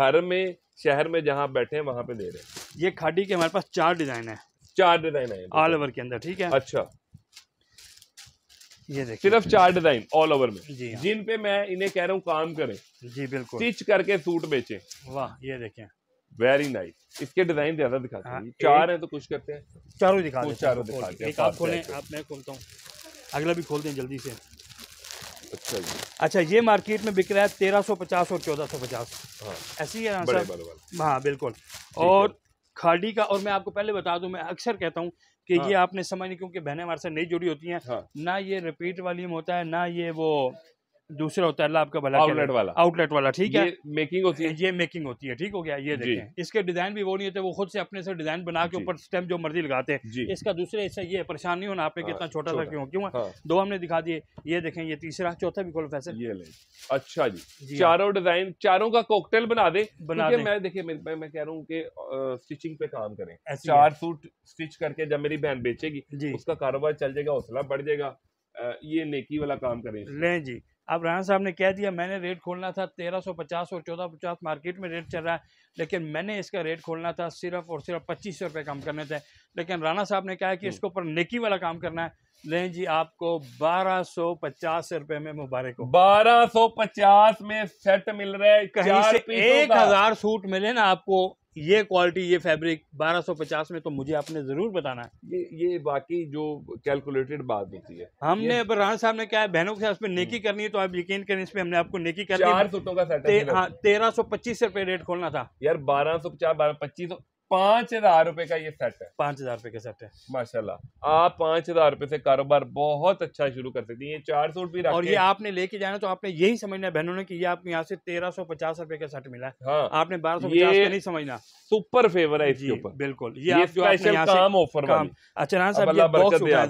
घर में शहर में जहाँ बैठे हैं वहां पे दे रहे हैं ये खाड़ी के हमारे पास चार डिजाइन है चार डिजाइन है ऑल ओवर के अंदर ठीक है अच्छा ये देखिए सिर्फ चार डिजाइन ऑल ओवर में जी हाँ। जिन पे मैं इन्हें कह रहा हूँ काम करें जी बिल्कुल स्टिच करके सूट बेचे वाह ये देखें वेरी नाइस इसके डिजाइन ज्यादा दिखाते हाँ, हैं चार हैं तो कुछ करते हैं चारों दिखा कुछ चारों दिखाते हैं एक आप खोलें आप मैं खोलता हूँ अगला भी खोल दें जल्दी से अच्छा जी अच्छा ये मार्केट में बिक रहा है तेरह सौ पचास और चौदह सौ पचास हाँ। ऐसे ही है सर हाँ बिल्कुल और खाड़ी का और मैं आपको पहले बता दूं मैं अक्सर कहता हूं कि हाँ। ये आपने समझ नहीं क्योंकि बहनें हमारे साथ नहीं जुड़ी होती हैं हाँ। ना ये रिपीट वालीम होता है ना ये वो दूसरा होता है आपका भला आउटलेट वाला आउटलेट वाला ठीक है मेकिंग होती है ये मेकिंग होती है ठीक हो गया ये देखें इसके डिजाइन भी वो नहीं होते वो खुद से अपने से डिजाइन बना के ऊपर स्टेम जो मर्जी लगाते हैं इसका दूसरा हिस्सा ये परेशान नहीं होना आपने हाँ, कितना छोटा सा क्यों क्यों हाँ। दो हमने दिखा दिए ये देखें ये तीसरा चौथा भी फैसल ये ले अच्छा जी हाँ। चारों डिजाइन चारों का कोकटेल बना दे बना दे मैं देखिए मैं कह रहा हूँ कि स्टिचिंग पे काम करें चार सूट स्टिच करके जब मेरी बहन बेचेगी उसका कारोबार चल जाएगा हौसला बढ़ जाएगा ये नेकी वाला काम करें लें जी अब राना साहब ने कह दिया मैंने रेट खोलना था 1350 और 1450 मार्केट में रेट चल रहा है लेकिन मैंने इसका रेट खोलना था सिर्फ और सिर्फ पच्चीस सौ रुपये कम करने थे लेकिन राना साहब ने कहा कि हम्म। इसके ऊपर नेकी वाला काम करना है लें जी आपको बारह सौ पचास रुपए में मुबारक हो बारह सौ पचास में सेट मिल रहा है कहीं से एक हजार सूट मिले ना आपको ये क्वालिटी ये फैब्रिक 1250 में तो मुझे आपने ज़रूर बताना है ये ये बाकी जो कैलकुलेटेड बात होती है हमने अब राणा साहब ने क्या है बहनों के साथ उसमें नेकी हम्म। करनी है तो आप यकीन करें इसमें हमने आपको नेकी करनी हाँ, तेरह सौ पच्चीस रुपये रेट खोलना था यार बारह सौ पचास बारह पच्चीस पांच हजार रुपए का ये सेट है पांच हजार रुपए का सेट है माशाल्लाह आप पांच हजार रुपए से कारोबार बहुत अच्छा शुरू कर सकती है ये चार सौ रुपये और ये आपने लेके जाना तो आपने यही समझना बहनों ने कि ये आपको यहाँ से तेरह सौ पचास रुपए का सेट मिला है हाँ। आपने बारह सौ पचास नहीं समझना सुपर फेवर है इसके ऊपर बिल्कुल ये काम ऑफर अच्छा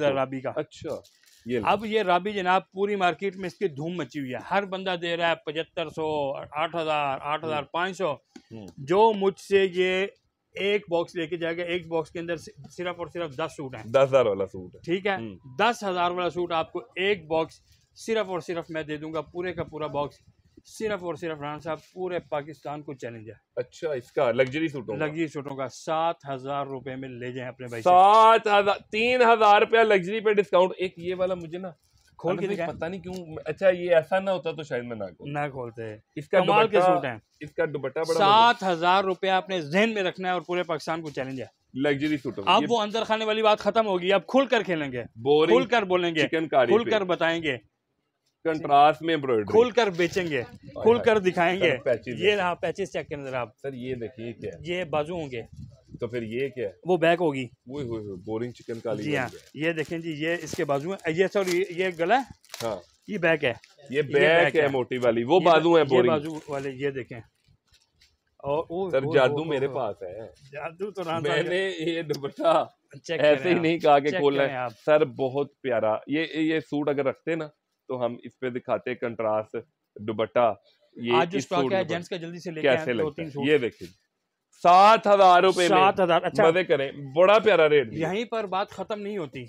राबी का अच्छा ये अब ये राबी जनाब पूरी मार्केट में इसकी धूम मची हुई है हर बंदा दे रहा है पचहत्तर सौ आठ हजार आठ हजार हम्म। पाँच सौ हम्म। जो मुझसे ये एक बॉक्स लेके जाएगा एक बॉक्स के अंदर सिर्फ और सिर्फ दस सूट है दस हजार वाला सूट ठीक है हम्म। दस हजार वाला सूट आपको एक बॉक्स सिर्फ और सिर्फ मैं दे दूंगा पूरे का पूरा बॉक्स सिर्फ और सिर्फ राना साहब पूरे पाकिस्तान को चैलेंज है अच्छा इसका लग्जरी सूटों लग्जरी सूटों का सात हजार रुपए में ले जाए अपने भाई सात हजार तीन हजार रुपया लग्जरी पे डिस्काउंट एक ये वाला मुझे ना खोल के दिखा पता नहीं क्यों अच्छा ये ऐसा ना होता तो शायद मैं ना खोल ना खोलते इसका कमाल के सूट है इसका दुपट्टा बड़ा सात हजार रुपया आपने जहन में रखना है और पूरे पाकिस्तान को चैलेंज है लग्जरी सूट अब वो अंदर खाने वाली बात खत्म होगी अब खुल कर खेलेंगे खुल कर बोलेंगे खुल कर बताएंगे कंट्रास्ट में खुल कर बेचेंगे खुल कर दिखाएंगे ये रहा पैचेस चेक के अंदर आप सर ये देखिए क्या ये बाजू होंगे तो फिर ये क्या है वो बैक होगी बोरिंग चिकन काली जी हाँ ये देखें जी ये इसके बाजू में ये सॉरी ये गला है हाँ ये बैक है ये बैक, है, मोटी वाली वो बाजू है बोरिंग बाजू वाले ये देखें और वो सर जादू मेरे पास है जादू तो ना मैंने ये दुपट्टा ऐसे ही नहीं कहा के खोलना है सर बहुत प्यारा ये ये सूट अगर रखते ना तो हम इस पे दिखाते कंट्रास्ट दुपट्टा ये आज जो स्टॉक है जेंट्स का जल्दी से लेके आए दो तीन सूट ये देखिए सात हजार रुपए सात हजार अच्छा मजे करें बड़ा प्यारा रेट यहीं पर बात खत्म नहीं होती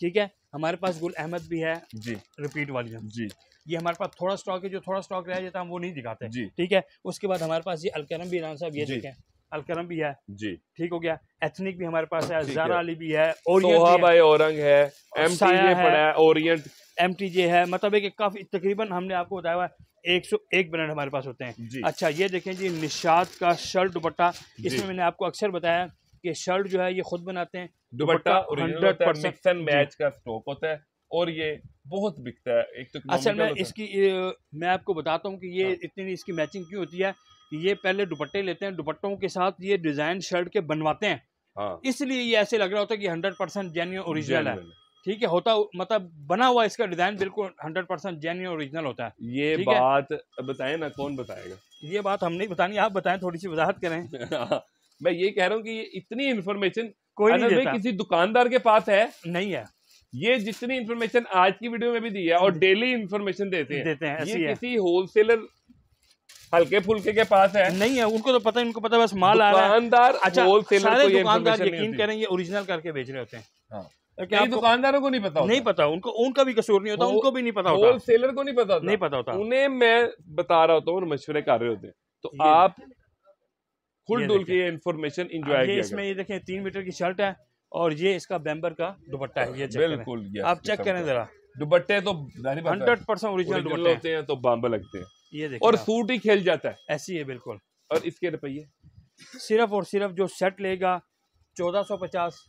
ठीक है हमारे पास गुल अहमद भी है जी रिपीट वाली है जी ये हमारे पास थोड़ा स्टॉक है जो थोड़ा स्टॉक रह जाता है वो नहीं दिखाते जी ठीक है उसके बाद हमारे पास ये अलकरम भी साहब ये देखें अलकरम भी है जी ठीक हो गया एथनिक भी हमारे पास है जारा अली भी है और औरंग है एम टी जे है ओरियंट एम टी जे है मतलब एक काफी तकरीबन हमने आपको बताया हुआ है एक सौ एक ब्रांड हमारे पास होते हैं अच्छा ये देखें जी निशात का शर्ट दुपट्टा इसमें मैंने आपको अक्सर बताया कि शर्ट जो है ये खुद बनाते हैं दुपट्टा हंड्रेड परसेंट मैच का स्टॉक होता है और ये बहुत बिकता है एक तो असल अच्छा, में इसकी मैं आपको बताता हूँ कि ये हाँ। इतनी इसकी मैचिंग क्यों होती है ये पहले दुपट्टे लेते हैं दुपट्टों के साथ ये डिजाइन शर्ट के बनवाते हैं हाँ। इसलिए ये ऐसे लग रहा होता है कि 100 परसेंट जेन्यून ओरिजिनल है ठीक है होता मतलब बना हुआ इसका डिजाइन बिल्कुल हंड्रेड परसेंट जेन्यून ओरिजिनल होता है ये बात बताए ना कौन बताएगा ये बात हम नहीं बतानी आप बताएं थोड़ी सी वजाहत करें [LAUGHS] मैं ये कह रहा हूँ कि इतनी इन्फॉर्मेशन कोई नहीं देता। किसी दुकानदार के पास है नहीं है ये जितनी इन्फॉर्मेशन आज की वीडियो में भी दी है और डेली इन्फॉर्मेशन देते हैं देते हैं ये किसी होलसेलर हल्के फुलके के पास है नहीं है उनको तो पता है उनको पता है बस माल आ रहा है दुकानदार अच्छा होलसेलर को ये यकीन करें ये ओरिजिनल करके बेच रहे होते हैं हाँ। दुकानदारों को नहीं पता नहीं पता उनको उनका भी कसूर नहीं होता उनको भी नहीं पता होता सेलर को नहीं पता नहीं पता होता उन्हें मैं बता रहा होता हूँ मशवरे कर रहे होते हैं तो आप खुल डुल के इन्फॉर्मेशन इंजॉय इसमें ये देखें तीन मीटर की शर्ट है और ये इसका बैम्बर का दुपट्टा है ये बिल्कुल आप चेक करें जरा दुपट्टे तो हंड्रेड परसेंट ओरिजिनल दुपट्टे होते हैं तो बाम्बे लगते हैं ये देखिए और सूट ही खेल जाता है ऐसी है बिल्कुल और इसके रुपये सिर्फ और सिर्फ जो सेट लेगा चौदह सौ पचास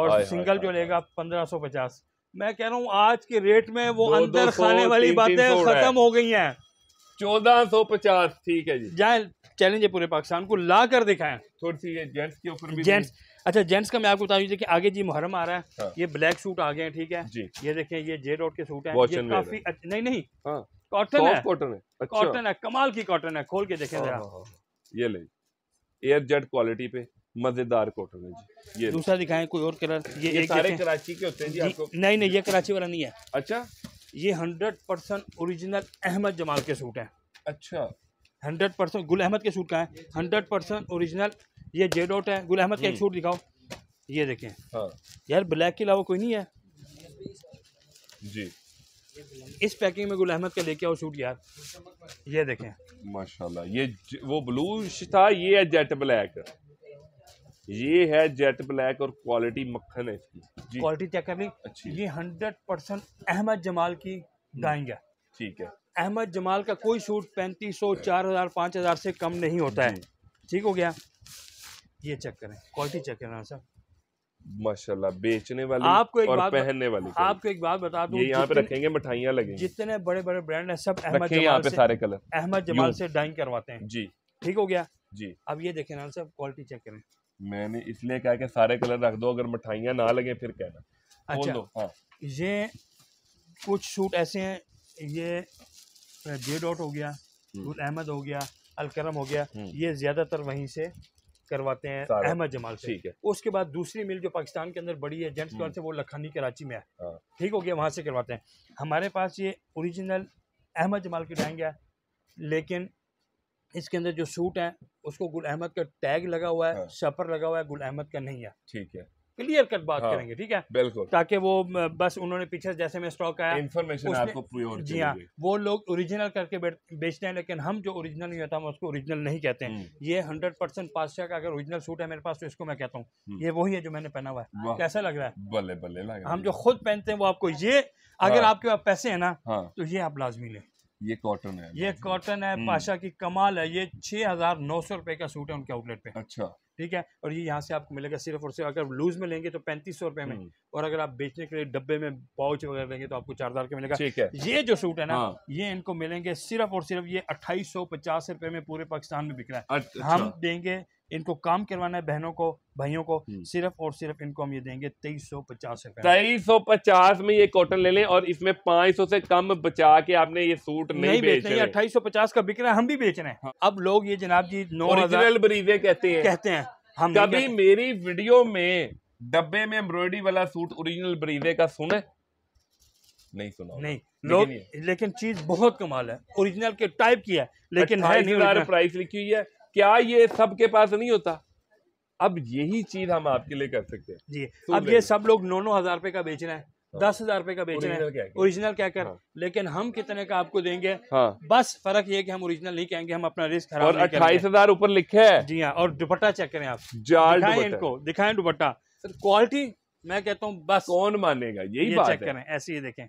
और सिंगल जो लेगा पंद्रह सौ पचास मैं कह रहा हूँ आज के रेट में वो दो, अंदर दो खाने वाली बातें खत्म हो गई हैं चौदह सौ पचास ठीक है जी जाए चैलेंज है पूरे पाकिस्तान को ला कर दिखाएं थोड़ी सी जेंट्स के ऊपर जेंट्स अच्छा जेंट्स का मैं आपको बता दीजिए कि आगे जी मुहरम आ रहा है हाँ। ये ब्लैक सूट आ गए हैं ठीक है जी ये देखें ये जे डॉट के सूट है ये काफी नहीं नहीं कॉटन हाँ। है कॉटन है कॉटन अच्छा। है कमाल की कॉटन है खोल के देखें हाँ, जरा हाँ, ये ले एयर जेट क्वालिटी पे मजेदार कॉटन है जी ये दूसरा दिखाएं कोई और कलर ये, ये सारे कराची के होते हैं जी, आपको नहीं नहीं ये कराची वाला नहीं है अच्छा ये hundred percent original Ahmad Jamal के सूट है अच्छा हंड्रेड परसेंट गुल अहमद के सूट का है हंड्रेड परसेंट ओरिजिनल ये जेडोट है गुल अहमद का एक हम्म। सूट दिखाओ ये देखे हाँ। यार ब्लैक के अलावा कोई नहीं है जी इस पैकिंग में गुल अहमद का लेके आओ सूट यार ये देखें माशाल्लाह ये वो ब्लू था ये जेट ब्लैक ये है जेट ब्लैक और क्वालिटी मक्खन है इसकी क्वालिटी चेक कर ली ये हंड्रेड परसेंट अहमद जमाल की हम्म। गाइंग है ठीक है अहमद जमाल का कोई सूट पैंतीस सौ चार हज़ार पाँच हज़ार से कम नहीं होता है ठीक हो गया ये चेक करें क्वालिटी चेक करना सर माशाल्लाह बेचने वाली आपको एक और बात पहनने वाली आपको एक बात बता दूं यहाँ पे रखेंगे मिठाइयाँ लगेंगी जितने बड़े बड़े ब्रांड है सब अहमद जमाल पे सारे कलर अहमद जमाल से डाइंग करवाते हैं जी ठीक हो गया जी अब ये देखें ना साहब क्वालिटी चेक करें मैंने इसलिए कहा कि सारे कलर रख दो अगर मिठाइयाँ ना लगे फिर कहना अच्छा दो हाँ ये कुछ सूट ऐसे हैं ये जे डॉट हो गया गुल हम्म। अहमद हो गया अलकरम हो गया हम्म। ये ज़्यादातर वहीं से करवाते हैं अहमद जमाल से उसके बाद दूसरी मिल जो पाकिस्तान के अंदर बड़ी है जेंट्स पार्क हम्म। से वो लखानी कराची में है हाँ। ठीक हो गया वहाँ से करवाते हैं हमारे पास ये ओरिजिनल अहमद जमाल के डाइंग लेकिन इसके अंदर जो सूट है उसको गुल अहमद का टैग लगा हुआ है हाँ। लगा हुआ है गुल अहमद का नहीं है ठीक है क्लियर कट बात हाँ, करेंगे ठीक है बिल्कुल ताकि वो बस उन्होंने पीछे जैसे में स्टॉक आया इन्फॉर्मेशन आपको जी हाँ वो लोग ओरिजिनल करके बेचते हैं लेकिन हम जो ओरिजिनल नहीं होता हम उसको ओरिजिनल नहीं कहते हैं हम्म। ये हंड्रेड परसेंट पादशाह का अगर ओरिजिनल सूट है मेरे पास तो इसको मैं कहता हूँ हम्म। ये वही है जो मैंने पहना हुआ है कैसा लग रहा है बल्ले बल्ले हम जो खुद पहनते हैं वो आपको ये अगर हाँ। आपके पास पैसे है ना हाँ। तो ये आप लाजमी लें ये कॉटन है ये कॉटन हाँ है हम्म। पाशा की कमाल है ये छह हजार नौ सौ रुपए का सूट है उनके आउटलेट पे अच्छा ठीक है और ये यहाँ से आपको मिलेगा सिर्फ और सिर्फ अगर लूज में लेंगे तो पैंतीस सौ रुपए में हम्म। और अगर आप बेचने के लिए डब्बे में पाउच वगैरह लेंगे तो आपको चार हजार के मिलेगा ठीक है ये जो सूट है ना हाँ। ये इनको मिलेंगे सिर्फ और सिर्फ ये अट्ठाईस सौ पचास रुपए में पूरे पाकिस्तान में बिक रहा है अच्छा। हम देंगे इनको काम करवाना है बहनों को भाइयों को हम्म। सिर्फ और सिर्फ इनको हम ये देंगे तेईस सौ पचास तेईस सौ पचास में ये कॉटन ले लें और इसमें पाँच सौ से कम बचा के आपने ये सूट नहीं, नहीं बेच रहे अट्ठाईस सौ पचास का बिक रहा है हम भी बेच रहे हैं हाँ। अब लोग ये जनाब जी नॉरिजिनल बरीजे कहते हैं कहते हैं हम कभी मेरी वीडियो में डब्बे में एम्ब्रॉयडरी वाला सूट ओरिजिनल बरीजे का सुने नहीं सुना नहीं लोग लेकिन चीज बहुत कमाल है ओरिजिनल के टाइप की है लेकिन प्राइस लिखी हुई है क्या ये सबके पास नहीं होता अब यही चीज हम आपके लिए कर सकते हैं जी अब ये सब लोग नौ नौ हजार रुपए का बेच रहे हैं हाँ। दस हजार रुपए का बेचना है ओरिजिनल क्या कर हाँ। लेकिन हम कितने का आपको देंगे हाँ। बस फर्क ये कि हम ओरिजिनल नहीं कहेंगे हम अपना रिस्क खराब अट्ठाईस हजार ऊपर लिखे है जी हाँ और दुपट्टा चेक करें आप दिखाएं इनको दिखाएं दुपट्टा क्वालिटी मैं कहता हूँ बस कौन मानेगा यही चेक करें ऐसे ही देखें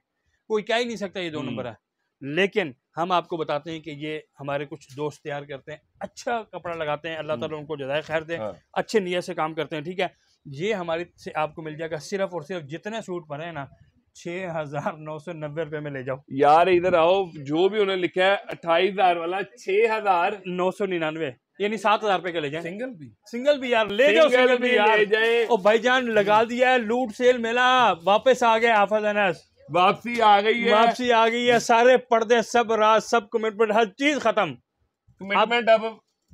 कोई कह ही नहीं सकता ये दो हम्म। नंबर है लेकिन हम आपको बताते हैं कि ये हमारे कुछ दोस्त तैयार करते हैं अच्छा कपड़ा लगाते हैं अल्लाह ताला हम्म। उनको जदाय खैर दें हाँ। अच्छे नीयत से काम करते हैं ठीक है ये हमारे से आपको मिल जाएगा सिर्फ और सिर्फ जितने सूट पर हैं ना छः हजार नौ सौ नब्बे रुपये में ले जाओ यार इधर आओ जो भी उन्हें लिखा है अट्ठाईस हजार वाला छः हजार नौ सौ निन्यानवे यानी सात हजार रुपए का ले जाए सिंगल भी सिंगल भी यार ले जाओ सिंगल भी यार ले जाए और भाईजान लगा दिया है लूट सेल मेला वापस आ गया हाफज अनस वापसी आ गई है वापसी आ गई है सारे पर्दे सब राज सब कमिटमेंट हर चीज खत्म कमिटमेंट अब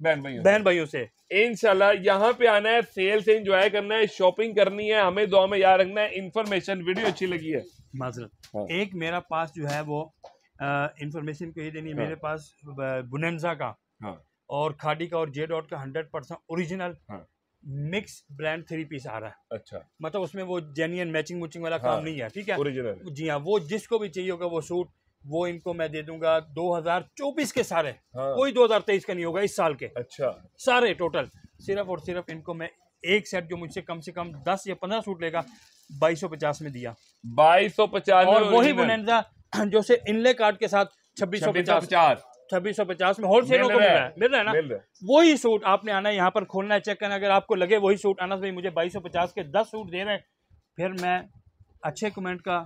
बहन भाइयों बहन भाइयों से इनशाला यहाँ पे आना है सेल से इंजॉय करना है शॉपिंग करनी है हमें दुआ में याद रखना है इन्फॉर्मेशन वीडियो अच्छी लगी है माजरत हाँ। एक मेरा पास जो है वो इन्फॉर्मेशन को ये देनी है हाँ। मेरे पास बुनेंजा का हाँ। और खाडी का और जे डॉट का hundred percent original mix brand three piece आ रहा है अच्छा मतलब उसमें वो जेन्यन मैचिंग मुचिंग वाला हाँ, काम नहीं है ठीक है ओरिजिनल जी हाँ वो जिसको भी चाहिए होगा वो सूट वो इनको मैं दे दूंगा 2024 के सारे हाँ। कोई 2023 का नहीं होगा इस साल के अच्छा सारे टोटल सिर्फ और सिर्फ इनको मैं एक सेट जो मुझसे कम से कम 10 या 15 सूट लेगा 2250 में दिया 2250 और वही बुनंदा जो से इनले कार्ड के साथ छब्बीस सौ पचास छब्बीस सौ पचास में होलसेलों को मिल रहा है मिल रहा है ना वही सूट आपने आना है यहाँ पर खोलना है चेक करना अगर आपको लगे वही सूट आना भाई मुझे बाईस सौ पचास के दस सूट दे रहे हैं फिर मैं अच्छे कमेंट का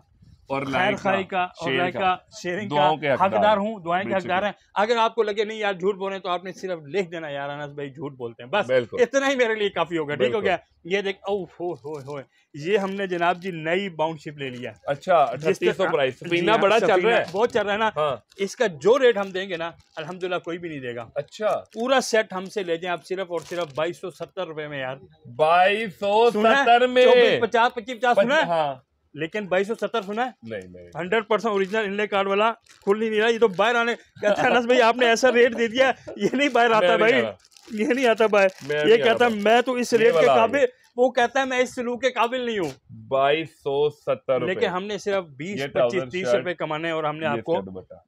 और खैर का और लाइक का शेयरिंग का हकदार हूँ दुआएं के हकदार हैं अगर आपको लगे नहीं यार झूठ बोल रहे हैं तो आपने सिर्फ लिख देना यार अनस भाई झूठ बोलते हैं बस इतना ही मेरे लिए काफ़ी होगा ठीक हो गया ये देख ओ हो हो हो ये हमने जनाब जी नई बाउंडशिप ले लिया अच्छा प्राइस हाँ, बड़ा हाँ, चल रहा है बहुत चल रहा है ना हाँ। इसका जो रेट हम देंगे ना अलहमदुल्ला कोई भी नहीं देगा अच्छा पूरा सेट हमसे ले जाए आप सिर्फ और सिर्फ बाईस सौ सत्तर रुपए में यार बाईस सौ सत्तर में पचास पच्चीस पचास सुना लेकिन बाईस सौ सत्तर सुना है hundred percent original inlay card वाला खुल नहीं रहा ये तो बाहर आने कहता है भाई आपने ऐसा रेट दे दिया ये नहीं बाहर आता भाई ये नहीं आता बाहर ये कहता मैं तो इस रेट के काबिल वो कहता है मैं इस सलूक के काबिल नहीं हूँ बाईस सौ सत्तर लेकिन हमने सिर्फ बीस पच्चीस तीस रुपए कमाने और हमने आपको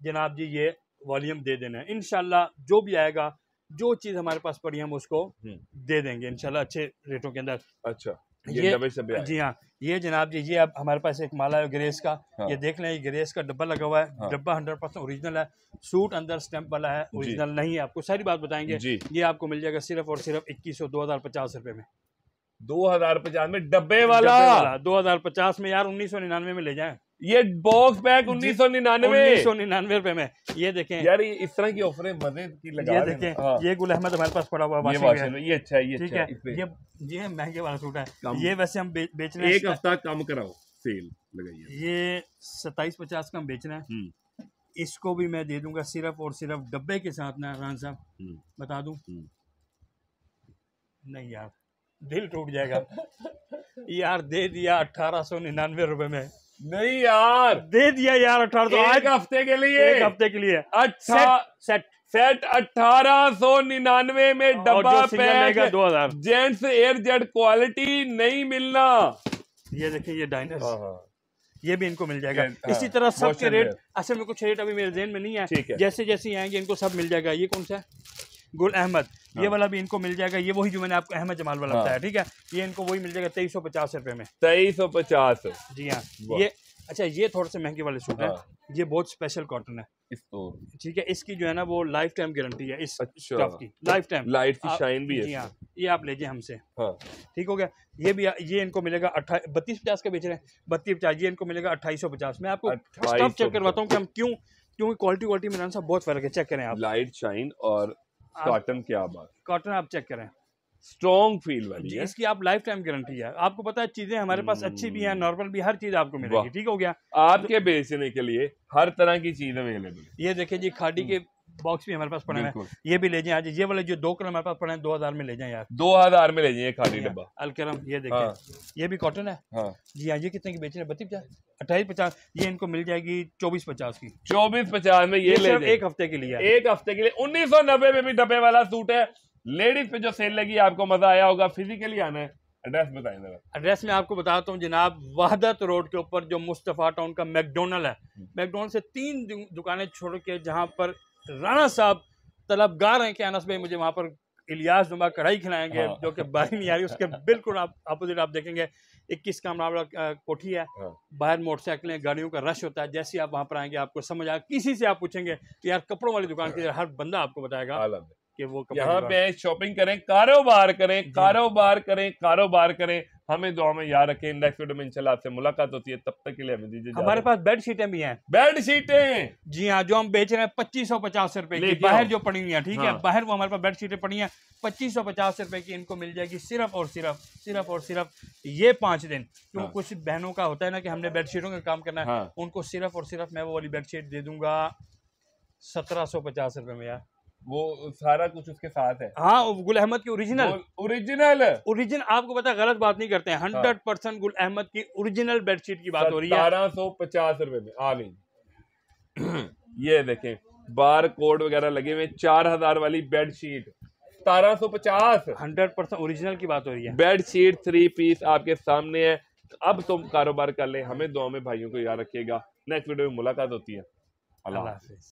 जनाब जी ये वॉल्यूम दे देना है इनशाला जो भी आएगा जो चीज़ हमारे पास पड़ी हम उसको हम्म। दे देंगे इनशाला अच्छे रेटों के अंदर अच्छा ये, जी हाँ ये जनाब जी ये अब हमारे पास एक माला है ग्रेस का हाँ। ये देख लें ये ग्रेस का डब्बा लगा हुआ है हाँ। डब्बा हंड्रेड परसेंट ओरिजिनल है सूट अंदर स्टैंप वाला है ओरिजिनल नहीं है आपको सारी बात बताएंगे ये आपको मिल जाएगा सिर्फ और सिर्फ इक्कीस सौ दो हजार पचास रुपए में दो हजार पचास में डब्बे वाला दो हजार पचास में यार उन्नीस सौ निन्यानवे में ले जाए ये बॉक्स पैक उन्नीस सौ निन्यानवे उन्नीस सौ निन्यानवे रुपए में ये देखें यार ये इस तरह की ऑफरें मजे की लगा ये देखें हाँ। ये गुल अहमद हमारे पास पड़ा हुआ ये, अच्छा है ये अच्छा है ठीक है ये ये महंगे वाला सूट है ये वैसे हम बेच रहे हैं एक हफ्ता कम कराओ सेल लगाइए ये सत्ताईस पचास का हम बेच रहे हैं हम्म। इसको भी मैं दे दूंगा सिर्फ और सिर्फ डब्बे के साथ ना रान साहब हम्म। बता दू हम्म। नहीं यार दिल टूट जाएगा यार दे दिया अठारह सौ निन्यानवे रुपए में नहीं यार दे दिया यार अठारह सौ एक हफ्ते के लिए एक हफ्ते के लिए अच्छा सेट सेट अठारह सौ निन्यानवे में डब्बा पैक दो हजार जेंट्स एयर जेट क्वालिटी नहीं मिलना ये देखिए ये डाइनर हाँ, हाँ। ये भी इनको मिल जाएगा हाँ। इसी तरह सबके रेट असल में कुछ रेट अभी मेरे जेन में नहीं है जैसे जैसे आएंगे इनको सब मिल जाएगा ये कौन सा है गुल अहमद ये हाँ। वाला भी इनको मिल जाएगा ये वही जो मैंने आपको अहमद जमाल वाला बताया हाँ। ठीक है ये इनको वही मिल जाएगा तेईस सौ पचास रुपये में तेईस सौ पचास जी हाँ ये अच्छा ये थोड़े से महंगे वाले सूट है हाँ। ये बहुत स्पेशल कॉटन है तो। ठीक है इसकी जो है ना वो लाइफ टाइम गारंटी है इस अच्छा। की लाइफ टाइम लाइट की शाइन भी है हाँ ये आप ले हमसे ठीक हाँ हो गया ये भी ये इनको मिलेगा अट्ठाई बत्तीस पचास का बेच रहे हैं बत्तीस पचास ये इनको मिलेगा अट्ठाईस सौ पचास मैं आपको स्टफ चेक करवाता हूँ कि हम क्यों क्योंकि क्वालिटी क्वालिटी में बहुत फर्क है चेक करें आप लाइट शाइन और कॉटन क्या बात कॉटन आप चेक करें स्ट्रॉन्ग फील वाली है इसकी आप लाइफ टाइम गारंटी है आपको पता है चीजें हमारे पास अच्छी भी हैं नॉर्मल hmm. भी हर चीज आपको मिलेगी ठीक हो गया आपके बेचने के लिए हर तरह की चीज अवेलेबल ये देखिए जी खाड़ी hmm. के बॉक्स भी हमारे पास पड़े हैं ये भी ले जाए आज ये वाले जो दो कलर हमारे पास पड़े हैं दो हजार में ले जाए यार दो हजार में ले जाए खाली डब्बा अलकरम ये देखिए हाँ। ये भी कॉटन है हाँ। जी हाँ ये कितने की बेच रहे बत्तीस पचास अट्ठाईस पचास ये इनको मिल जाएगी चौबीस पचास की चौबीस पचास में ये, एक हफ्ते के लिए एक हफ्ते के लिए उन्नीस सौ नब्बे में भी डब्बे वाला सूट है लेडीज पे जो सेल लगी आपको मजा आया होगा फिजिकली आना है एड्रेस बताएं जरा एड्रेस मैं आपको बताता हूँ जनाब वहादत रोड के ऊपर जो मुस्तफ़ा टाउन का मैकडोनल्ड है मैकडोनल्ड हम्म। से तीन दुकानें छोड़ के जहाँ पर राणा साहब तलबगार हैं कि अनस भाई मुझे वहाँ पर इलियास नुमा कढ़ाई खिलाएंगे हाँ। जो कि बाहर नहीं आ रही उसके बिल्कुल आप अपोजिट आप देखेंगे इक्कीस का मामला कोठी है हाँ। बाहर मोटरसाइकिलें गाड़ियों का रश होता है जैसे आप वहाँ पर आएंगे आपको समझ आएगा किसी से आप पूछेंगे कि तो यार कपड़ों वाली दुकान की हर बंदा आपको बताएगा कि वो यहाँ पे शॉपिंग करें कारोबार करें कारोबार करें कारोबार करें हमें दुआ में याद रखें नेक्स्ट में इंशाल्लाह आपसे मुलाकात होती है तब तक के लिए हमें दीजिए हमारे पास बेड शीटें भी हैं बेड शीटें जी हाँ जो हम बेच रहे हैं पच्चीस सौ पचास रुपए की बाहर जो पड़ी हुई है ठीक हाँ। है बाहर वो हमारे पास बेड शीटें पड़ी हैं पच्चीस सौ पचास रुपए की इनको मिल जाएगी सिर्फ और सिर्फ सिर्फ और सिर्फ ये पांच दिन क्योंकि हाँ। कुछ बहनों का होता है ना कि हमने बेडशीटों का काम करना है हाँ। उनको सिर्फ और सिर्फ मैं वो वाली बेडशीट दे दूंगा सत्रह सौ पचास रुपये में यार वो सारा कुछ उसके साथ है हाँ गुल अहमद की ओरिजिनल ओरिजिनल ओरिजिनल आपको पता गलत बात नहीं करते हैं हंड्रेड हाँ। परसेंट गुल अहमद की ओरिजिनल बेडशीट की बात हो रही है बारह सौ पचास रुपए में आ गई [CLEARS THROAT] ये देखे बार कोड वगैरह लगे हुए चार हजार वाली बेडशीट सतारह सौ पचास हंड्रेड परसेंट ओरिजिनल की बात हो रही है बेडशीट थ्री पीस आपके सामने है अब तुम कारोबार कर ले हमें दो में भाइयों को याद रखिएगा नेक्स्ट वीडियो में मुलाकात होती है अल्लाह हाफिज